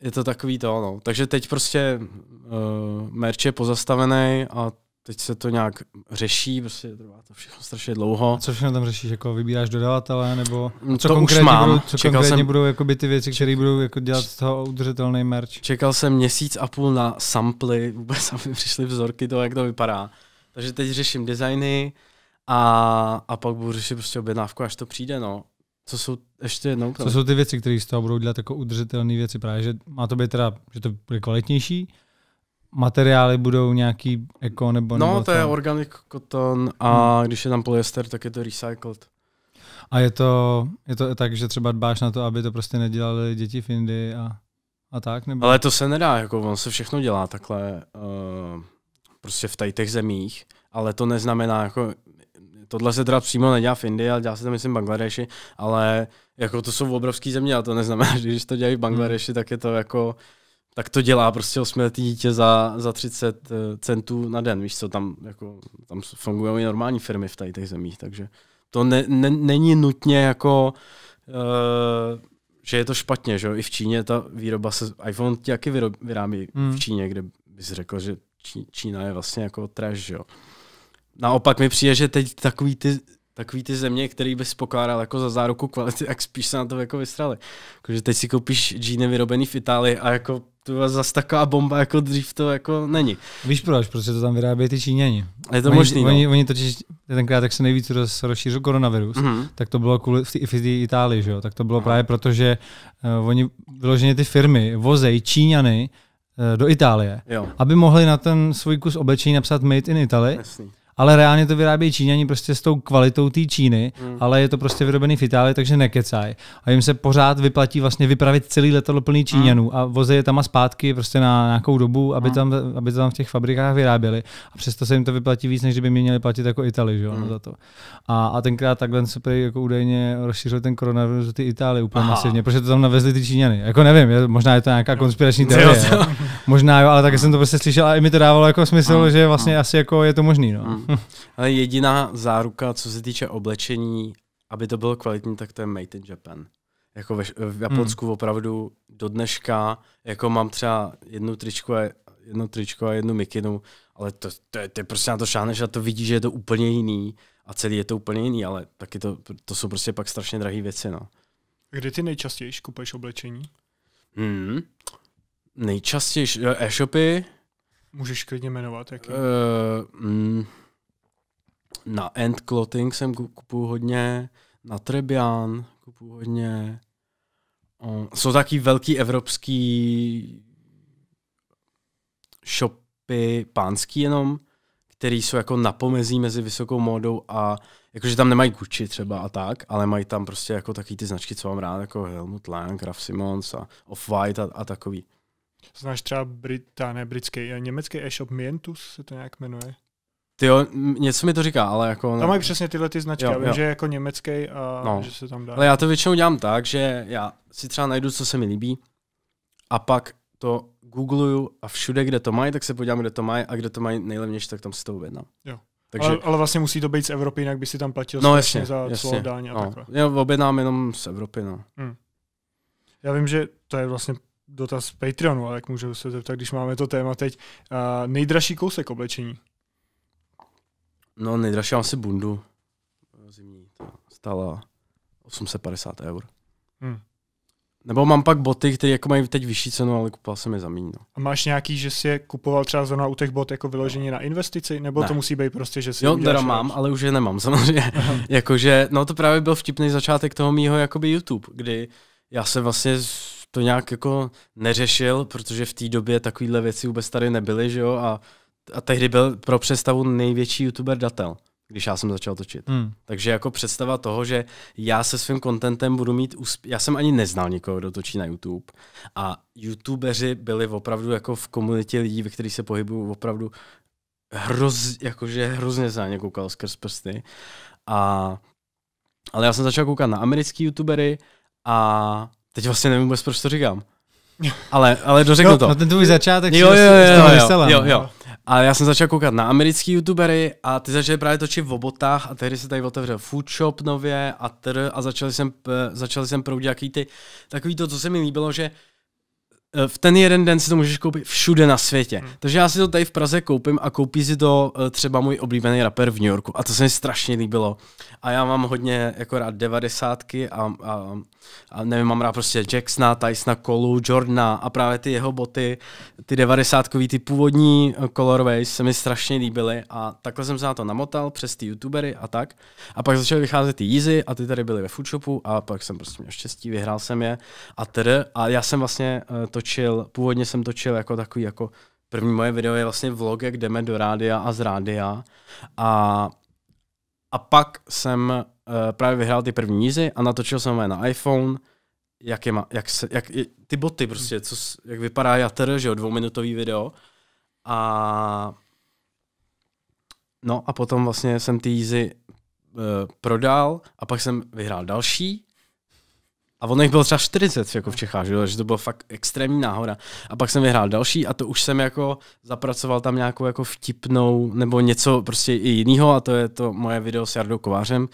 je to takový to, no. Takže teď prostě uh, merch je pozastavený a teď se to nějak řeší, prostě trvá to všechno strašně dlouho. A co všechno tam řešíš, jako vybíráš dodavatele, nebo mm, co to konkrétně už mám. budou, co čekal konkrétně jsem, budou by ty věci, které budou jako dělat z toho udržitelný merch? Čekal jsem měsíc a půl na samply, vůbec aby přišly vzorky toho, jak to vypadá. Takže teď řeším designy a, a pak budu řešit prostě objednávku, až to přijde, no. Co jsou ještě jednou? Co jsou ty věci, které z toho budou dělat jako udržitelné věci? Právě, že má to být teda, že to bude kvalitnější, materiály budou nějaký eko nebo... No, nebo to ten... je organic cotton a hmm. když je tam polyester, tak je to recycled. A je to, je to tak, že třeba dbáš na to, aby to prostě nedělali děti v Indii a, a tak? Nebo... Ale to se nedá, jako on se všechno dělá takhle uh, prostě v těch zemích, ale to neznamená, jako tohle se teda přímo nedělá v Indii, ale dělá se to myslím v Bangladeši, ale jako to jsou obrovské země a to neznamená, že když to dělají v Bangladeši, hmm. tak je to jako tak to dělá prostě osmiletý dítě za, za 30 eh, centů na den. Víš co, tam, jako, tam fungují i normální firmy v těch zemích, takže to ne, ne, není nutně jako, uh, že je to špatně, že jo? I v Číně ta výroba se, iPhone taky vyrábí hmm. v Číně, kde bys řekl, že Čí, Čína je vlastně jako trash, že jo? Naopak mi přijde, že teď takový ty takový ty země, který bys pokládal jako za záruku kvality, jak spíš se na to jako vysrali. Jakože teď si koupíš džíny vyrobený v Itálii a jako to zase taková bomba, jako dřív to jako není. Víš proč? Protože to tam vyrábějí ty Číňani. A je to oni, možný, no. Oni, oni totiž tenkrát, jak se nejvíc roz, rozšířil koronavirus, mm-hmm. tak to bylo kvůli, i v Itálii, že jo? Tak to bylo právě proto, že uh, eh, oni vyloženě ty firmy vozejí Číňany uh, do Itálie, jo. aby mohli na ten svůj kus oblečení napsat Made in Italy. Jasný ale reálně to vyrábějí Číňani prostě s tou kvalitou té Číny, hmm. ale je to prostě vyrobený v Itálii, takže nekecaj. A jim se pořád vyplatí vlastně vypravit celý letadlo plný Číňanů hmm. a voze je tam a zpátky prostě na nějakou dobu, aby, hmm. tam, aby to tam v těch fabrikách vyráběli. A přesto se jim to vyplatí víc, než kdyby mě měli platit jako Itali, že jo, hmm. za to. A, a tenkrát takhle se prý jako údajně rozšířil ten koronavirus do ty Itálie úplně Aha. masivně, protože to tam navezli ty Číňany. Jako nevím, je, možná je to nějaká konspirační teorie. Jo, Možná jo, ale taky jsem to prostě slyšel a i mi to dávalo jako smysl, hmm. že vlastně asi jako je to možný. No. Hmm. Ale jediná záruka, co se týče oblečení, aby to bylo kvalitní, tak to je Made in Japan. Jako ve, v Japonsku hmm. opravdu do dneška, jako mám třeba jednu tričku a jednu, tričku a jednu mikinu, ale to, to, je, to je prostě na to šáneš a to vidíš, že je to úplně jiný a celý je to úplně jiný, ale taky to, to jsou prostě pak strašně drahé věci, no. Kde ty nejčastěji kupuješ oblečení? Hmm. Nejčastěji e, e-shopy. Můžeš klidně jmenovat, jaký? Uh, mm, na End Clothing jsem kupuju hodně, na Trebian kupuju hodně. O, jsou taky velký evropský shopy pánský jenom, který jsou jako na pomezí mezi vysokou módou a jakože tam nemají Gucci třeba a tak, ale mají tam prostě jako taky ty značky, co mám rád, jako Helmut Lang, Ralph Simons a Off-White a, a takový. Znáš třeba Brit, ne, britský, eh, německý e-shop Mientus se to nějak jmenuje? Ty jo, něco mi to říká, ale jako... Tam mají přesně tyhle ty značky, jo, jo. že je jako německý a no. že se tam dá. Ale já to většinou dělám tak, že já si třeba najdu, co se mi líbí a pak to googluju a všude, kde to mají, tak se podívám, kde to mají a kde to mají nejlevnější, tak tam si to objednám. Jo. Takže... Ale, ale, vlastně musí to být z Evropy, jinak by si tam platil no, jasně, za jasně. celo dáň a no. takhle. Jo, objednám jenom z Evropy, no. Hmm. Já vím, že to je vlastně dotaz Patreonu, ale jak můžu se zeptat, když máme to téma teď. Uh, nejdražší kousek oblečení. No nejdražší mám si bundu zimní, ta stála 850 eur. Hmm. Nebo mám pak boty, které jako mají teď vyšší cenu, ale kupoval jsem je za míň. No. A máš nějaký, že si je kupoval třeba zrovna u těch bot jako vyloženě na investici, nebo ne. to musí být prostě, že si Jo, teda mám, ale už je nemám samozřejmě. Jakože, no to právě byl vtipný začátek toho mýho jakoby YouTube, kdy já jsem vlastně to nějak jako neřešil, protože v té době takovéhle věci vůbec tady nebyly, že jo, a a tehdy byl pro představu největší youtuber Datel, když já jsem začal točit. Hmm. Takže jako představa toho, že já se svým kontentem budu mít úspěch. Já jsem ani neznal nikoho, kdo točí na YouTube. A youtubeři byli opravdu jako v komunitě lidí, ve kterých se pohybují opravdu hroz, jakože hrozně za ně koukal skrz prsty. A, ale já jsem začal koukat na americký youtubery a teď vlastně nevím vůbec, proč to říkám. Ale, ale dořeknu jo, no, to. Na ten tvůj začátek jo, jo, jo, jo, jo, jo, no. jo, jo. A já jsem začal koukat na americký youtubery a ty začali právě točit v obotách a tehdy se tady otevřel food shop nově a tr a začali jsem, eh, začali jsem proudit jaký ty, takový to, co se mi líbilo, že Eh, v ten jeden den si to můžeš koupit všude na světě. Hmm. Takže já si to tady v Praze koupím a koupí si to eh, třeba můj oblíbený rapper v New Yorku. A to se mi strašně líbilo. A já mám hodně jako rád devadesátky a, a, a nevím, mám rád prostě Jacksona, Tysona, Colu, Jordana a právě ty jeho boty, ty devadesátkový, ty původní eh, colorways se mi strašně líbily a takhle jsem se na to namotal přes ty youtubery a tak. A pak začaly vycházet ty Yeezy a ty tady byly ve Foodshopu a pak jsem prostě měl štěstí, vyhrál jsem je a tedy. A já jsem vlastně to točil, původně jsem točil jako takový jako první moje video je vlastně vlog, jak jdeme do rádia a z rádia. A, a pak jsem uh, právě vyhrál ty první nízy a natočil jsem je na iPhone, jak, je ma, jak, se, jak ty boty prostě, co, jak vypadá jater, že jo, dvouminutový video. A no a potom vlastně jsem ty jízy uh, prodal a pak jsem vyhrál další a on jich byl třeba 40 jako v Čechách, že, že to bylo fakt extrémní náhoda. A pak jsem vyhrál další a to už jsem jako zapracoval tam nějakou jako vtipnou nebo něco prostě i jiného a to je to moje video s Jardou Kovářem.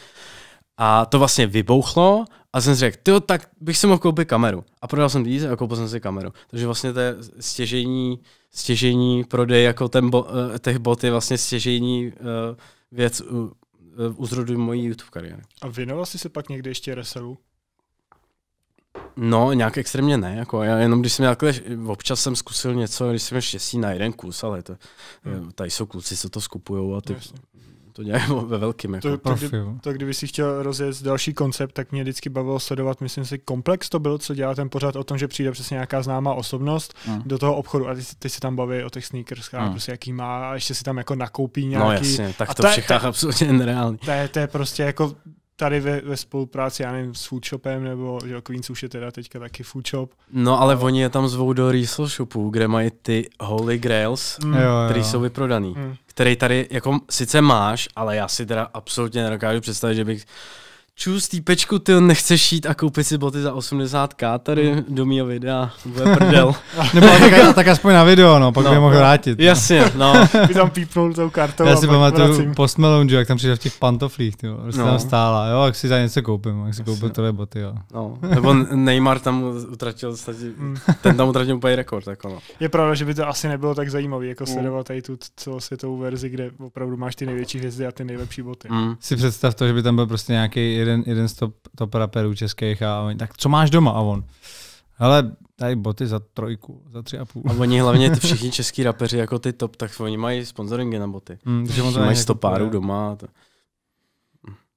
A to vlastně vybouchlo a jsem si řekl, tyjo, tak bych si mohl koupit kameru. A prodal jsem jí a koupil jsem si kameru. Takže vlastně to je stěžení, stěžení prodej jako ten bo, eh, těch bot je vlastně stěžení uh, eh, věc u, eh, u zrodu mojí YouTube kariéry. A věnoval jsi se pak někdy ještě reselu? No, nějak extrémně ne. Jako já jenom když jsem měl takhle, občas jsem zkusil něco, když jsem měl štěstí na jeden kus, ale to, hmm. Eh, tady jsou kluci, co to skupují a ty, to dělají ve velkým. Jako. To, to, kdy, to, kdyby si chtěl rozjet další koncept, tak mě vždycky bavilo sledovat, myslím si, komplex to byl, co dělá ten pořád o tom, že přijde přesně nějaká známá osobnost hmm. do toho obchodu a ty, ty si tam baví o těch sneakers, hmm. prostě jaký má, a ještě si tam jako nakoupí no, nějaký. No jasně, tak to, to v absolutně nereálný. To je, to je prostě jako tady ve, ve spolupráci, já nevím, s Foodshopem, nebo že Queens už je teda teďka taky Foodshop. No ale no. oni je tam zvou do Riesel Shopu, kde mají ty Holy Grails, mm. které jsou vyprodaný. Mm. Který tady jako sice máš, ale já si teda absolutně nedokážu představit, že bych Čus, týpečku, ty nechceš jít a koupit si boty za 80k tady mm. do mýho videa, bude prdel. Nebo tak, tak, aspoň na video, no, pak no, by mohl vrátit. No. Jasně, no. By tam pípnul tou kartou Já si pamatuju Post Malone, jak tam přišel v těch pantoflích, ty prostě no. tam stála, jo, jak si za něco koupím, jak si koupil tohle boty, jo. No, nebo Neymar tam utratil, stati, mm. ten tam utratil úplně rekord, jako no. Je pravda, že by to asi nebylo tak zajímavé, jako mm. sledovat tady tu celosvětovou verzi, kde opravdu máš ty největší hvězdy a ty nejlepší boty. Mm. Si představ to, že by tam byl prostě nějaký jeden, jeden z top, top raperů českých a oni, tak co máš doma? A on, hele, tady boty za trojku, za tři a půl. A oni hlavně ty všichni český rapeři jako ty top, tak oni mají sponsoringy na boty. Mm, takže on mají sto párů doma. To...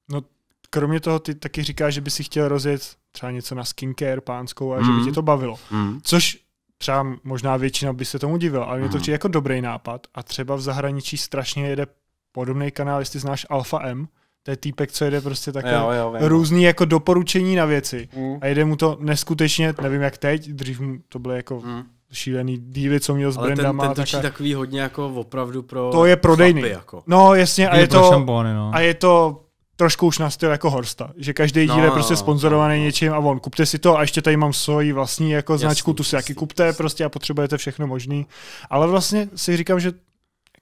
No, kromě toho ty taky říkáš, že by si chtěl rozjet třeba něco na skincare pánskou a mm. že by mm. tě to bavilo. Mm. Což třeba možná většina by se tomu divila, ale mě to mm. přijde jako dobrý nápad a třeba v zahraničí strašně jede podobný kanál, jestli znáš Alpha M, to je týpek, co jede prostě takové jo, jo, vím. No. různý jako doporučení na věci. Mm. A jede mu to neskutečně, nevím jak teď, dřív mu to bylo jako mm. šílený díly, co měl s Ale brandama. Ale ten, ten točí taká... takový hodně jako opravdu pro To je prodejný. jako. No jasně, a je, to, šambony, no. a je to trošku už na styl jako Horsta, že každý no, díl je no, prostě sponzorovaný no. něčím a on, kupte si to a ještě tady mám svoji vlastní jako jasný, značku, tu si jasný, taky kupte jasný. prostě a potřebujete všechno možný. Ale vlastně si říkám, že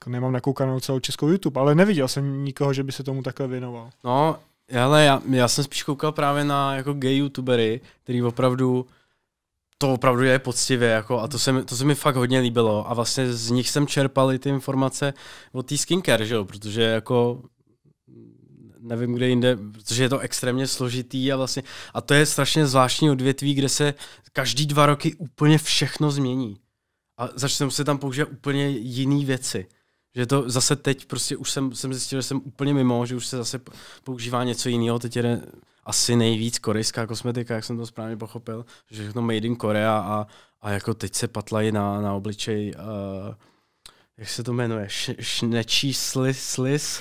jako nemám nakoukanou celou českou YouTube, ale neviděl jsem nikoho, že by se tomu takhle věnoval. No, ale já, já jsem spíš koukal právě na jako gay youtubery, který opravdu to opravdu je poctivě, jako, a to se, mi, to se mi fakt hodně líbilo. A vlastně z nich jsem čerpal i ty informace o té skincare, že jo? protože jako nevím kde jinde, protože je to extrémně složitý a vlastně, a to je strašně zvláštní odvětví, kde se každý dva roky úplně všechno změní. A začnou se tam používat úplně jiné věci. Že to zase teď prostě už jsem, jsem zjistil, že jsem úplně mimo, že už se zase používá něco jiného. Teď je asi nejvíc korejská kosmetika, jak jsem to správně pochopil, že je to made in Korea a, a jako teď se patlají na, na obličej uh, jak se to jmenuje, šnečí slis, slis.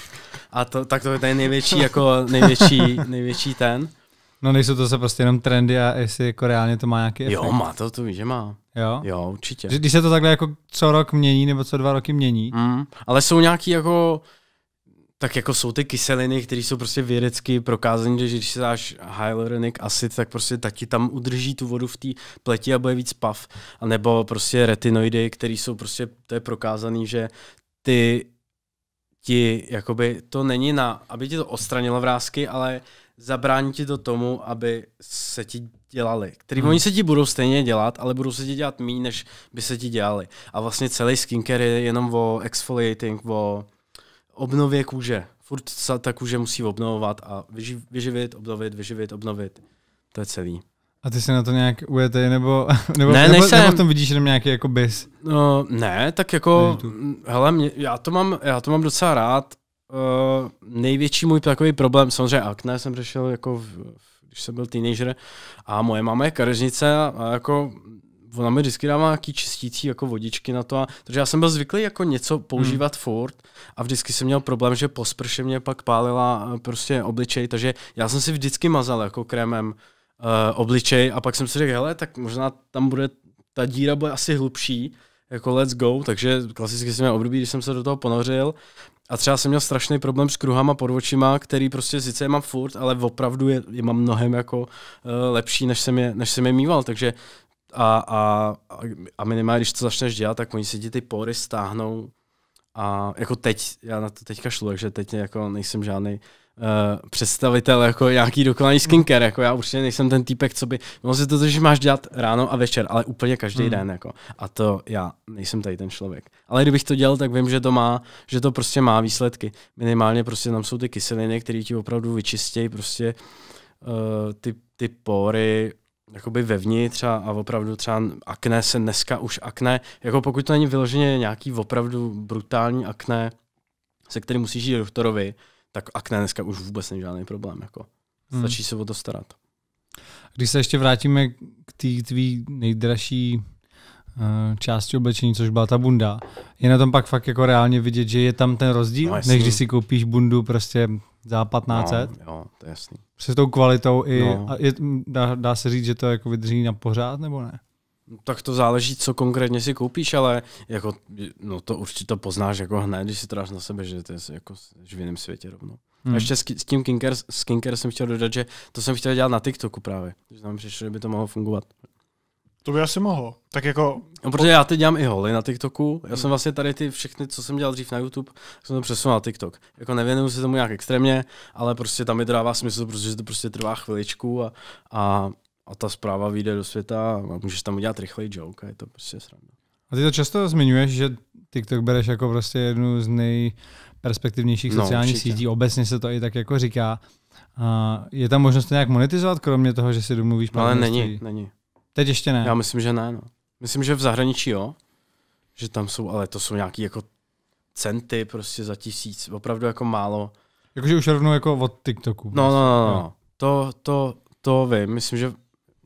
A to, tak to je ten největší, jako největší, největší ten. No nejsou to se prostě jenom trendy a jestli jako reálně to má nějaký efekt. Jo, má to, to víš, že má. Jo? jo, určitě. Když se to takhle jako co rok mění nebo co dva roky mění. Mm, ale jsou nějaký jako tak jako jsou ty kyseliny, které jsou prostě vědecky prokázané, že když si dáš hyaluronic acid, tak prostě ta ti tam udrží tu vodu v té pleti a bude víc pav. A nebo prostě retinoidy, které jsou prostě, to je prokázané, že ty ti, jakoby, to není na, aby ti to odstranilo vrázky, ale zabrání ti to tomu, aby se ti dělali, který hmm. oni se ti budou stejně dělat, ale budou se ti dělat méně, než by se ti dělali. A vlastně celý skincare je jenom o exfoliating, o obnově kůže. Furt se ta kůže musí obnovovat a vyživit, obnovit, vyživit, obnovit. To je celý. A ty se na to nějak ujete, nebo, nebo, ne, nebo, nebo v tom vidíš jenom nějaký jako bis? No, ne, tak jako, ne, hele, mě, já, to mám, já to mám docela rád. Uh, největší můj takový problém, samozřejmě akné jsem řešil jako v, v když jsem byl teenager a moje máma je kadeřnice a jako ona mi vždycky dává nějaký čistící jako vodičky na to. A, takže já jsem byl zvyklý jako něco používat hmm. furt a vždycky jsem měl problém, že po sprše mě pak pálila e, prostě obličej, takže já jsem si vždycky mazal jako krémem uh, obličej a pak jsem si řekl, hele, tak možná tam bude, ta díra bude asi hlubší, jako let's go, takže klasicky jsem měl období, když jsem se do toho ponořil, a třeba jsem měl strašný problém s kruhama pod očima, který prostě sice je mám furt, ale opravdu je, je mám mnohem jako uh, lepší, než jsem, je, než jsem je mýval. Takže a, a, a minimálně, když to začneš dělat, tak oni si ti ty pory stáhnou a jako teď, já na to teďka šlu, takže teď jako nejsem žádný Uh, představitel jako nějaký dokonalý hmm. skinker. jako já určitě nejsem ten týpek, co by, no si to, to, že máš dělat ráno a večer, ale úplně každý hmm. den, jako. A to já nejsem tady ten člověk. Ale kdybych to dělal, tak vím, že to má, že to prostě má výsledky. Minimálně prostě tam jsou ty kyseliny, které ti opravdu vyčistějí prostě uh, ty, ty pory, jakoby vevnitř a, a opravdu třeba akné se dneska už akné, jako pokud to není vyloženě nějaký opravdu brutální akné, se kterým musíš jít doktorovi, tak akné dneska už vůbec není žádný problém. Jako. Hmm. Stačí hmm. se o to starat. Když se ještě vrátíme k té tvý nejdražší eh, části oblečení, což byla ta bunda. Je na tom pak fakt jako reálně vidět, že je tam ten rozdíl, no, než když si koupíš bundu prostě za 1500. No, jo, to je jasný. S tou kvalitou i, no. a je, dá, dá, se říct, že to jako vydrží na pořád, nebo ne? Tak to záleží, co konkrétně si koupíš, ale jako, no to určitě poznáš jako hned, když si to na sebe, že to je jako v jiném světě rovnou. Hmm. A ještě s, tím skinker, skincare jsem chtěl dodat, že to jsem chtěl dělat na TikToku právě. Že tam přišlo, že by to mohlo fungovat. To by asi mohlo. Tak jako... No, protože já teď dělám i holy na TikToku. Já jsem vlastně tady ty všechny, co jsem dělal dřív na YouTube, jsem to přesunul na TikTok. Jako nevěnuju se tomu nějak extrémně, ale prostě tam mi dává smysl, protože to prostě trvá chviličku a, a a ta zpráva vyjde do světa a můžeš tam udělat rychlej joke a je to prostě sranda. A ty to často zmiňuješ, že TikTok bereš jako prostě jednu z nejperspektivnějších no, sociálních no, sítí, obecně se to i tak jako říká. A je tam možnost to nějak monetizovat, kromě toho, že si domluvíš no, Ale není, stojí. není. Teď ještě ne. Já myslím, že ne. No. Myslím, že v zahraničí jo, že tam jsou, ale to jsou nějaký jako centy prostě za tisíc, opravdu jako málo. Jakože už rovnou jako od TikToku. No, prostě. no, no, no. Prostě, no. To, to, to vím, myslím, že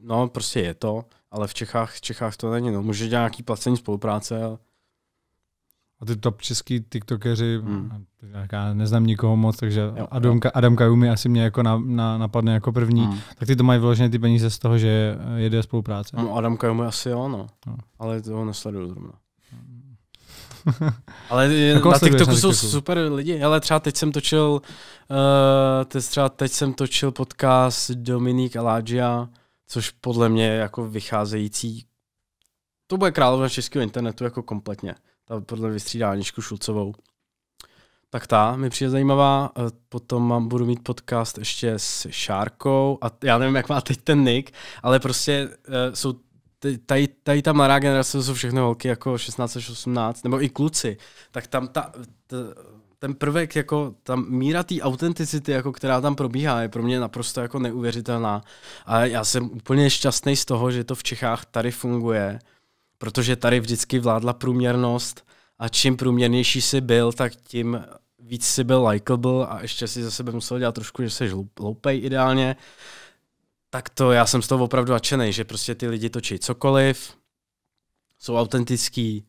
No, prostě je to, ale v Čechách, v Čechách to není. No, může dělat nějaký placení spolupráce. A, a ty top český tiktokeři, hmm. já neznám nikoho moc, takže jo, Adam, jo. Kajumi asi mě jako na, na, napadne jako první, hmm. tak ty to mají vložené ty peníze z toho, že jede spolupráce. No, Adam Kajumi asi jo, no. no. Ale toho nesleduju zrovna. ale na TikToku, na TikToku jsou super lidi. Ale třeba teď jsem točil, uh, třeba teď jsem točil podcast Dominik Alágia, což podle mě jako vycházející, to bude královna českého internetu jako kompletně. Ta podle vystřídá Aničku Šulcovou. Tak ta mi přijde zajímavá. Eh, potom mám, budu mít podcast ještě s Šárkou a já nevím, jak má teď ten nick, ale prostě uh, jsou tady, tady ta mladá generace jsou všechno holky jako 16 až 18, nebo i kluci, tak tam ta, ta ten prvek, jako ta míra té autenticity, jako která tam probíhá, je pro mě naprosto jako neuvěřitelná. A já jsem úplně šťastný z toho, že to v Čechách tady funguje, protože tady vždycky vládla průměrnost a čím průměrnější si byl, tak tím víc si byl likable a ještě si za sebe musel dělat trošku, že jsi loupej ideálně, tak to já jsem z toho opravdu nadšený, že prostě ty lidi točí cokoliv, jsou autentický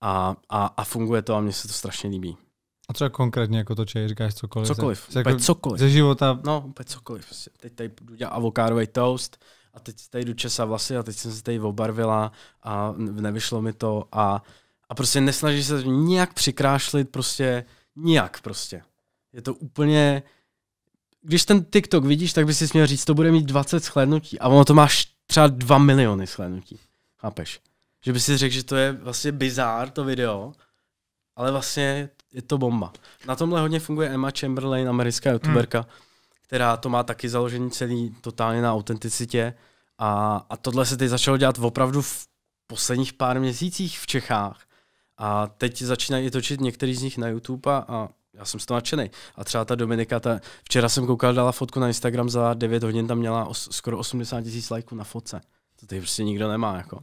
a, a, a funguje to a mně se to strašně líbí. A třeba konkrétně jako točej, říkáš cokoliv. Cokoliv, ze, jako cokoliv. Ze života. No, úplně cokoliv. Prostě teď tady budu dělat avokádový toast a teď tady jdu česa vlasy a teď jsem se tady obarvila a nevyšlo mi to a, a prostě nesnaží se to nijak přikrášlit, prostě nijak prostě. Je to úplně, když ten TikTok vidíš, tak bys si měl říct, to bude mít 20 shlédnutí a ono to máš třeba 2 miliony shlédnutí. Chápeš? Že bys si řekl, že to je vlastně bizár to video, ale vlastně je to bomba. Na tomhle hodně funguje Emma Chamberlain, americká hmm. youtuberka, hmm. která to má taky založený celý totálně na autenticitě. A, a tohle se teď začalo dělat opravdu v posledních pár měsících v Čechách. A teď začínají točit některý z nich na YouTube a, a já jsem z toho nadšený. A třeba ta Dominika, ta, včera jsem koukal, dala fotku na Instagram za 9 hodin, tam měla os, skoro 80 tisíc lajků na fotce. To tady prostě nikdo nemá. Jako.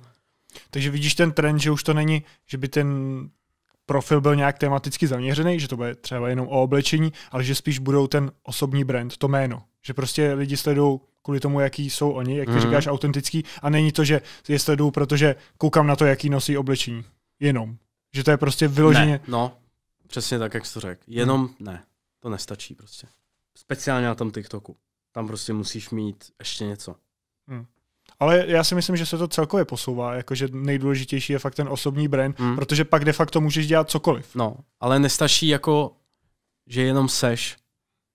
Takže vidíš ten trend, že už to není, že by ten profil byl nějak tematicky zaměřený, že to bude třeba jenom o oblečení, ale že spíš budou ten osobní brand, to jméno. Že prostě lidi sledují kvůli tomu, jaký jsou oni, jak ty mm. říkáš, autentický a není to, že je sledují protože koukám na to, jaký nosí oblečení. Jenom. Že to je prostě vyloženě... Ne, no, přesně tak, jak jsi to řekl. Jenom mm. ne. To nestačí prostě. Speciálně na tom TikToku. Tam prostě musíš mít ještě něco. Mm. Ale já si myslím, že se to celkově posouvá, jakože nejdůležitější je fakt ten osobní brand, mm. protože pak de facto můžeš dělat cokoliv. No, ale nestačí jako, že jenom seš,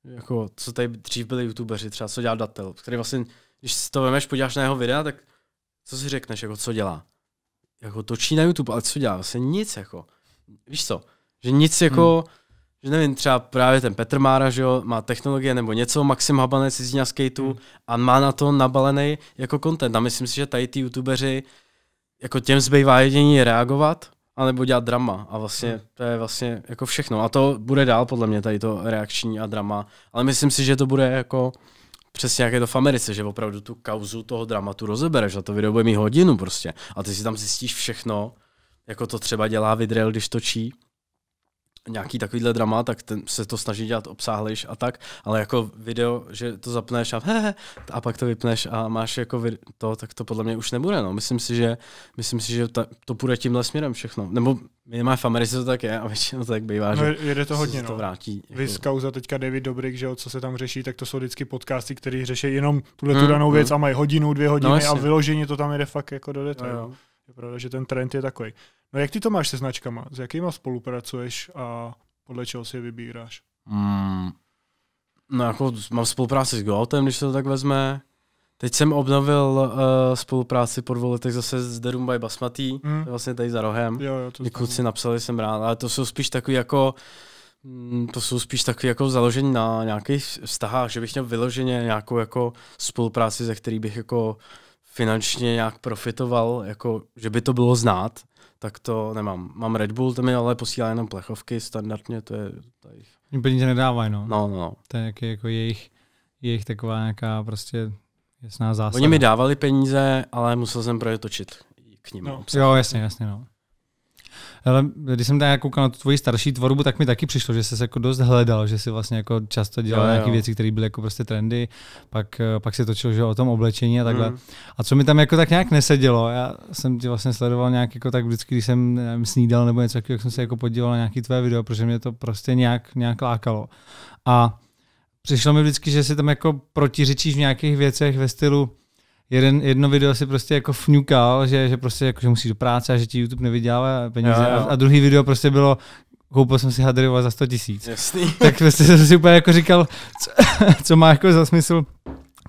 jako co tady dřív byli youtubeři, třeba co dělá Datel, který vlastně, když si to vemeš, podíváš na jeho videa, tak co si řekneš, jako co dělá? Jako točí na YouTube, ale co dělá? Vlastně nic, jako. Víš co? Že nic jako... Hmm že nevím, třeba právě ten Petr Mára, že jo, má technologie nebo něco, Maxim Habanec z na skateu hmm. a má na to nabalený jako content. A myslím si, že tady ty youtubeři, jako těm zbývá jedině reagovat, anebo dělat drama. A vlastně hmm. to je vlastně jako všechno. A to bude dál podle mě tady to reakční a drama. Ale myslím si, že to bude jako přesně jak je to v Americe, že opravdu tu kauzu toho dramatu rozebereš a to video bude mít hodinu prostě. A ty si tam zjistíš všechno, jako to třeba dělá Vidrel, když točí nějaký takovýhle drama, tak ten se to snaží dělat obsáhlejš a tak, ale jako video, že to zapneš a hehe, a pak to vypneš a máš jako vid- to, tak to podle mě už nebude, no. Myslím si, že, myslím si, že ta, to půjde tímhle směrem všechno. Nebo minimálně v Americe to tak je a většinou to tak bývá, no, že jede to hodně, se no. to vrátí. Jako... Vyskauza teďka David Dobrik, že jo, co se tam řeší, tak to jsou vždycky podcasty, které řeší jenom tuhle tu hmm, danou mm. věc a mají hodinu, dvě hodiny no, a vyloženě to tam jede fakt jako do no, detailu. No, je pravda, že ten trend je takový. No jak ty to máš se značkama? S jakýma spolupracuješ a podle čeho si je vybíráš? Mm, no jako mám spolupráci s Goautem, když se to tak vezme. Teď jsem obnovil uh, spolupráci po dvou letech zase s Derum by Basmati, mm. to je vlastně tady za rohem. Jo, jo, to napsali, jsem rád, ale to jsou spíš takový jako hmm, to jsou spíš takové jako založení na nějakých vztahách, že bych měl vyloženě nějakou jako spolupráci, ze který bych jako finančně nějak profitoval, jako, že by to bylo znát, tak to nemám. Mám Red Bull, to mi ale posílá jenom plechovky standardně, to je... Tady... Peníze nedávají, no. No, no. To je jako jejich, jejich taková nějaká prostě jasná zásada. Oni mi dávali peníze, ale musel jsem pro točit k ním. No. Jo, jasně, jasně, no. Ale když jsem tam koukal na tu tvoji starší tvorbu, tak mi taky přišlo, že jsi se jako dost hledal, že jsi vlastně jako často dělal jo, nějaké věci, které byly jako prostě trendy, pak, eh, pak se točil že o tom oblečení a takhle. Mm. A co mi tam jako tak nějak nesedělo, já jsem tě vlastně sledoval nějak jako tak vždycky, když jsem nevím, snídal nebo něco takového, jak jsem se jako podíval na nějaký tvé video, protože mě to prostě nějak, nějak lákalo. A přišlo mi vždycky, že si tam jako protiřečíš v nějakých věcech ve stylu, jeden, jedno video si prostě jako fňukal, že, že prostě jako, že musí do práce a že ti YouTube nevydělává peníze. Jo, jo. A, a, druhý video prostě bylo, koupil jsem si Hadriova za 100 tisíc. Tak prostě jsem si úplně jako říkal, co, co má jako za smysl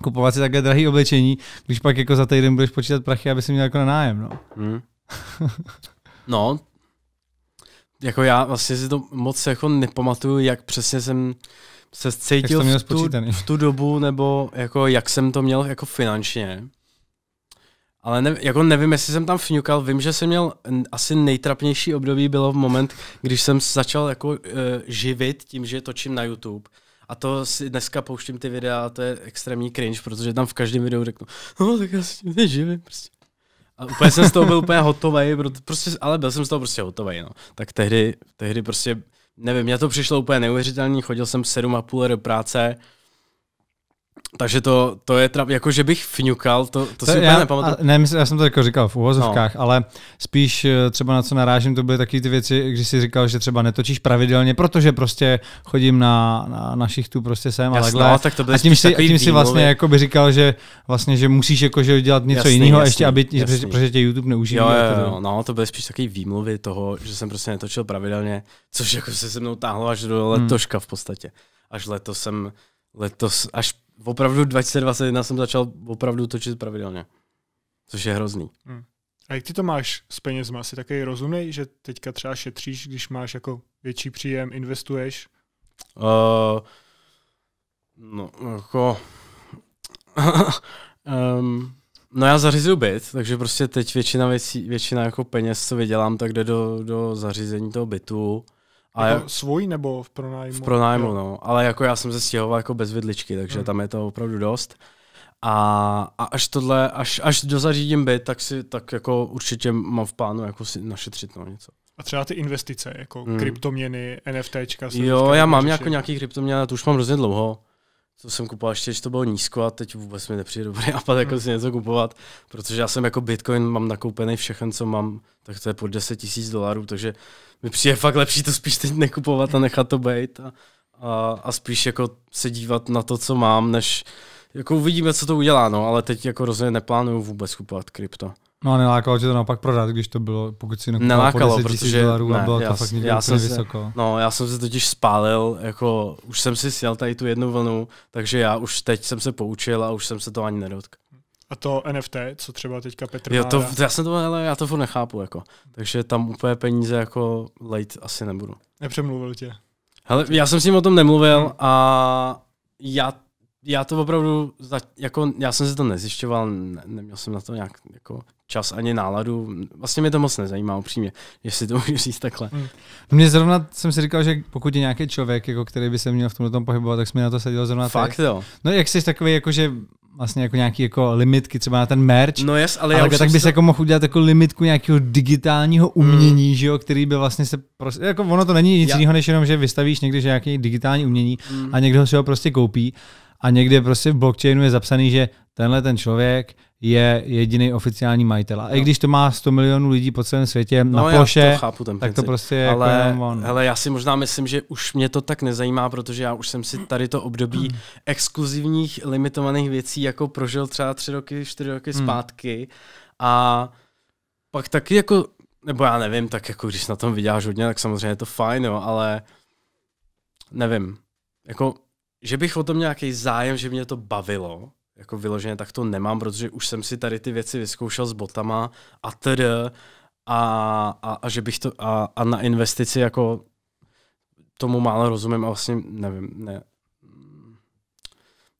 kupovat si takhle drahé oblečení, když pak jako za týden budeš počítat prachy, aby si měl jako na nájem. No. Hmm. no, jako já vlastně si to moc jako nepamatuju, jak přesně jsem se cítil v, tu, v tu dobu, nebo jako jak jsem to měl jako finančně. Ale ne, jako nevím, jestli jsem tam fňukal. Vím, že jsem měl asi nejtrapnější období bylo v moment, když jsem začal jako uh, živit tím, že točím na YouTube. A to si dneska pouštím ty videa a to je extrémní cringe, protože tam v každém videu řeknu, no tak já si živím prostě. A úplně jsem z toho byl úplně hotový, prostě, ale byl jsem z toho prostě hotový. no. Tak tehdy, tehdy prostě nevím, mě to přišlo úplně neuvěřitelný, chodil jsem 7,5 do práce, takže to, to je trap, jako že bych fňukal, to, to, to si já, nepamatuju. Ne, myslím, já jsem to jako říkal v úvozovkách, no. ale spíš eh, třeba na co narážím, to byly taky ty věci, když jsi říkal, že třeba netočíš pravidelně, protože prostě chodím na, na našich tu prostě sem Jasná, a takhle. No, tak to a tím, si, tím si vlastně jako by říkal, že vlastně, že musíš jako, že dělat něco jasný, jiného, jasný, ještě, aby, jasný. protože tě YouTube neužívá. Jo, jo, jako jo, no, to byly spíš takový výmluvy toho, že jsem prostě netočil pravidelně, což jako se se mnou táhlo až do letoška hmm. v podstatě. Až letos jsem letos, až opravdu 2021 jsem začal opravdu točit pravidelně. Což je hrozný. Hmm. A jak ty to máš s penězma? Asi taky rozumný, že teďka třeba šetříš, když máš jako větší příjem, investuješ? Uh, no, jako... um, no já zařizuju byt, takže prostě teď většina věcí, většina jako peněz, co vydělám, tak jde do, do zařízení toho bytu. A jako já, svůj nebo v pronájmu? V pronájmu, jo. no. Ale jako já jsem se stěhoval jako bez vidličky, takže hmm. tam je to opravdu dost. A, a až tohle, až, až dozařídím byt, tak si tak jako určitě mám v plánu jako si našetřit no, něco. A třeba ty investice, jako hmm. kryptoměny, NFTčka. Jo, já mám jako nějaký kryptoměny, to už mám hrozně dlouho co jsem kupoval ještě, že to bylo nízko a teď vůbec mi nepřijde dobrý nápad jako hmm. si něco kupovat, protože já jsem jako Bitcoin, mám nakoupený všechno, co mám, tak to je pod 10 tisíc dolarů, takže mi přijde fakt lepší to spíš teď nekupovat a nechat to být a, a, a spíš jako se dívat na to, co mám, než jako uvidíme, co to udělá, no, ale teď jako rozhodně neplánuju vůbec kupovat krypto. No a nelákalo tě to naopak prodat, když to bylo, pokud si Nelákalo, po 10 protože, dolarů ne, a bylo já, to fakt někde já jsem se, vysoko. No já jsem se totiž spálil, jako už jsem si sjel tady tu jednu vlnu, takže já už teď jsem se poučil a už jsem se to ani nedotkl. A to NFT, co třeba teďka Petr jo, to, já jsem to, ale já to furt nechápu, jako. Takže tam úplně peníze jako lejt asi nebudu. Nepřemluvil tě. Hele, já jsem s ním o tom nemluvil a já, já to opravdu, jako, já jsem si to nezjišťoval, ne, neměl jsem na to nějak jako čas ani náladu. Vlastně mě to moc nezajímá upřímně, jestli to můžu říct takhle. Mm. Mě zrovna jsem si říkal, že pokud je nějaký člověk, jako který by se měl v tomhle tom pohybovat, tak jsme na to seděl zrovna Fakt tady. jo. No jak jsi takový, jako že vlastně jako nějaký jako limitky třeba na ten merch. No yes, ale, ale já tak bys to... jako mohl udělat jako limitku nějakého digitálního hmm. umění, mm. že jo, který by vlastně se prostě, jako ono to není nic já... jiného, než jenom, že vystavíš někdy že nějaký digitální umění mm. a někdo si ho prostě koupí a někde prostě v blockchainu je zapsaný, že tenhle ten člověk je jediný oficiální majitel. A no. i když to má 100 milionů lidí po celém světě no, na ploše, to chápu, ten tak to prostě je ale, jako on. Hele, já si možná myslím, že už mě to tak nezajímá, protože já už jsem si tady to období mm. exkluzivních limitovaných věcí jako prožil třeba tři roky, čtyři roky mm. zpátky a pak taky jako, nebo já nevím, tak jako když na tom vyděláš hodně, tak samozřejmě je to fajn, jo, ale nevím. Jako, že bych o tom nějaký zájem, že mě to bavilo, jako vyloženě tak to nemám, protože už jsem si tady ty věci vyzkoušel s botama a tedy a, a, a že bych to a, a na investici jako tomu málo rozumím a vlastně nevím, ne,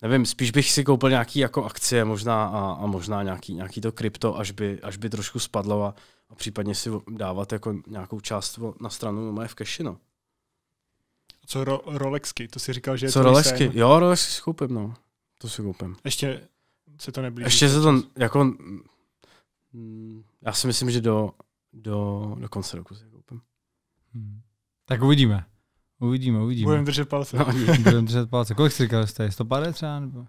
nevím, spíš bych si koupil nějaký jako akcie možná a, a možná nějaký, nějaký to krypto, až by, až by trošku spadlo a, a případně si dávat jako nějakou část na stranu moje v cashi, no. Co ro- Rolexky? To si říkal, že je Co Rolexky? Sen. Jo, Rolexky si koupím, no. To si koupím. Ještě se to neblíží. Ještě se to jako... Mm, já si myslím, že do, do, do konce roku si koupím. Hmm. Tak uvidíme. Uvidíme, uvidíme. Budeme držet palce. No, budeme držet palce. Kolik jsi říkal, jste? 150 třeba? Nebo? Uh,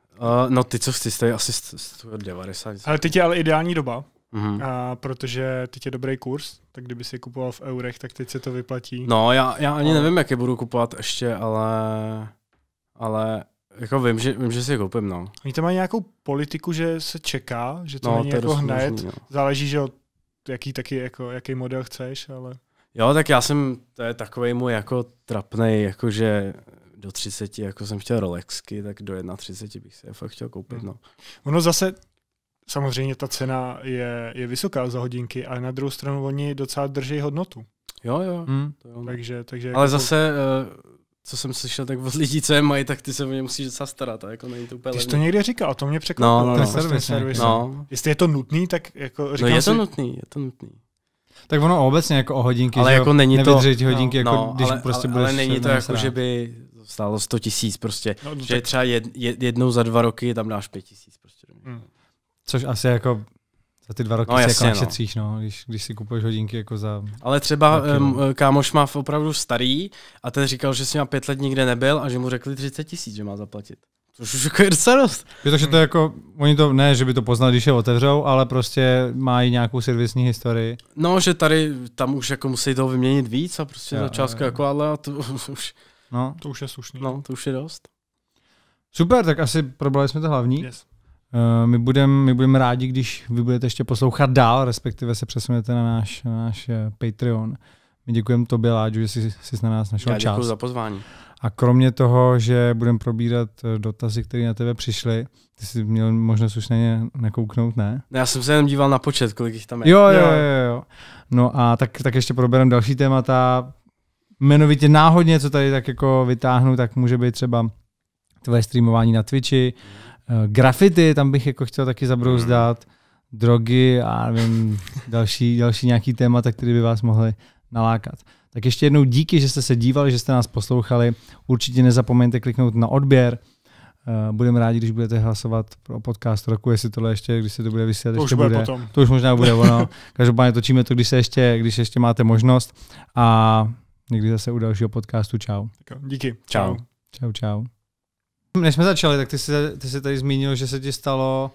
no ty, co jsi, jste asi 190. Ale teď je ale ideální doba, mm a protože teď je dobrý kurz, tak kdyby si kupoval v eurech, tak teď se to vyplatí. No, já, já ani ale... nevím, jak je budu kupovat ještě, ale, ale jako vím, že, vím, že si je koupím, no. Oni tam mají nějakou politiku, že se čeká, že to no, není to jako hned. Možný, no. Záleží, že od jaký, taky, jako, jaký model chceš, ale... Jo, tak já jsem, to je takový můj jako trapnej, jako že do 30, jako jsem chtěl Rolexky, tak do 31 bych si je fakt chtěl koupit, hmm. no. Ono zase, samozřejmě ta cena je, je vysoká za hodinky, ale na druhou stranu oni docela drží hodnotu. Jo, jo. Hmm. To Takže, takže ale jako... zase uh, co jsem slyšel, tak od lidí, co je mají, tak ty se o ně musíš docela starat. A jako není to úplně Ty jsi to někde říkal, to mě překvapilo. No, no, ten no. servis. Prostě no. Jestli je to nutný, tak jako no, říkám no, je to si... nutný, je to nutný. Tak ono obecně jako o hodinky, ale že jako není to, no, hodinky, no, jako no, když ale, prostě ale, ale není to jako, že by stálo 100 tisíc prostě, no, že tak... třeba jed, jednou za dva roky tam dáš 5 tisíc prostě. Hmm. Což asi jako za ty dva roky no, si jako jasně, jako našetříš, no. no. když, když si kupuješ hodinky jako za... Ale třeba um, kámoš má opravdu starý a ten říkal, že s ním pět let nikde nebyl a že mu řekli 30 tisíc, že má zaplatit. Což už jako je docela dost. Protože to hmm. jako, oni to, ne, že by to poznali, když je otevřou, ale prostě mají nějakou servisní historii. No, že tady, tam už jako musí toho vyměnit víc a prostě jo, ta částka jako, ale to už... No. To už je slušný. No, to už je dost. Super, tak asi probrali jsme to hlavní. Yes. Eh, my budeme my budem rádi, když vy budete ještě poslouchat dál, respektive se přesunete na náš, na náš eh, Patreon. My děkujeme tobě, Láďu, že jsi, jsi na nás našel čas. Děkuji za pozvání. A kromě toho, že budeme probírat eh, dotazy, které na tebe přišly, ty jsi měl možnost už na ně nakouknout, ne? No, já jsem se jenom díval na počet, kolik jich tam je. Jo, jo, jo. jo. No a tak, tak ještě probereme další témata. Jmenovitě náhodně, co tady tak jako vytáhnu, tak může být třeba tvoje streamování na Twitchi, Eh, grafity, tam bych jako chtěl taky zabrouzdat. Hmm. Drogy a nevím, další, další nějaký témata, které by vás mohly nalákat. Tak ještě jednou díky, že jste se dívali, že jste nás poslouchali. Určitě nezapomeňte kliknout na odběr. Eh, budeme rádi, když budete hlasovat pro podcast roku, jestli tohle ještě, když se to bude vysílat, to ještě bude. bude. Potom. To už možná bude ono. Každopádně točíme to, když, se ještě, když ještě máte možnost. A někdy zase u dalšího podcastu. Čau. Díky. Čau. Čau, čau. Než jsme začali, tak ty jsi, ty jsi tady zmínil, že se ti stalo,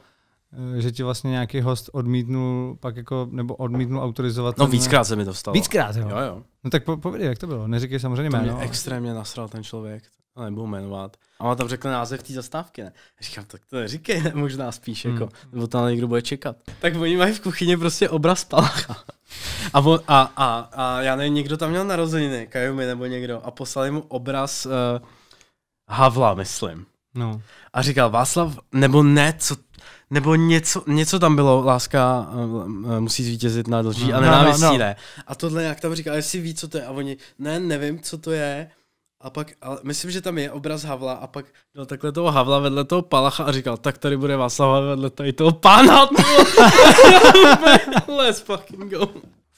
eh, že ti vlastně nějaký host odmítnul, pak jako, nebo odmítnul autorizovat. No ten... víckrát se mi to stalo. Víckrát, jo? jo, jo. No tak po, jak to bylo, neříkej samozřejmě jméno. ale... extrémně nasral ten člověk, ale nebudu jmenovat. A on tam řekl, název té zastávky, ne? A říkám, tak to neříkej, ne? možná spíš, jako, hmm. jako, nebo tam někdo bude čekat. Tak oni mají v kuchyni prostě obraz Palacha. A, on, a, a, a, já nevím, někdo tam měl narozeniny, Kajumi nebo někdo, a poslali mu obraz uh, Havla, myslím. No. A říkal Václav, nebo ne, co, nebo něco, něco tam bylo, láska eh, eh, musí zvítězit na dlží no, a no, no, nenávistí, no, no. ne. A tohle jak tam říkal, jestli ví, co to je. A oni, ne, nevím, co to je. A pak, ale myslím, že tam je obraz Havla a pak byl takhle toho Havla vedle toho Palacha a říkal, tak tady bude Václav vedle tady toho pána. Let's fucking go.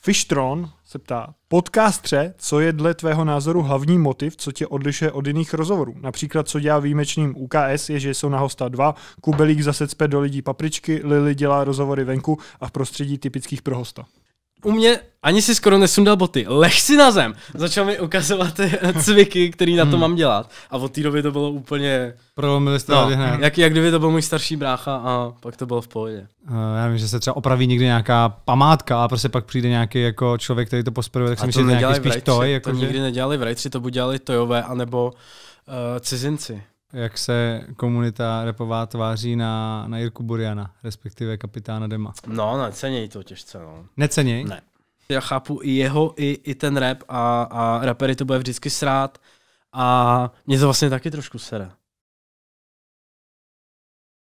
Fishtron se ptá, podcastře, co je dle tvého názoru hlavní motiv, co tě odlišuje od jiných rozhovorů? Například, co dělá výjimečným UKS, je, že jsou na hosta dva, Kubelík zase cpe do lidí papričky, Lily dělá rozhovory venku a v prostředí typických pro hosta u mě ani si skoro nesundal boty. Lež si na zem. Začal mi ukazovat ty cviky, který na to hmm. mám dělat. A od té doby to bylo úplně... pro jste no, Jak, jak kdyby to byl můj starší brácha a pak to bylo v pohodě. Eh, já vím, že se třeba opraví někdy nějaká památka a prostě pak přijde nějaký jako člověk, který to posprve, tak si myslím, že nějaký spíš to. Jako to nikdy nedělali v rejtři, to buď dělali Tojové, anebo uh, cizinci jak se komunita repová tváří na, na Jirku Buriana, respektive kapitána Dema. No, neceněj to těžce. No. Neceněj? Ne. Já chápu i jeho, i, i ten rap a, a rapery to bude vždycky srát a mě to vlastně taky trošku sere.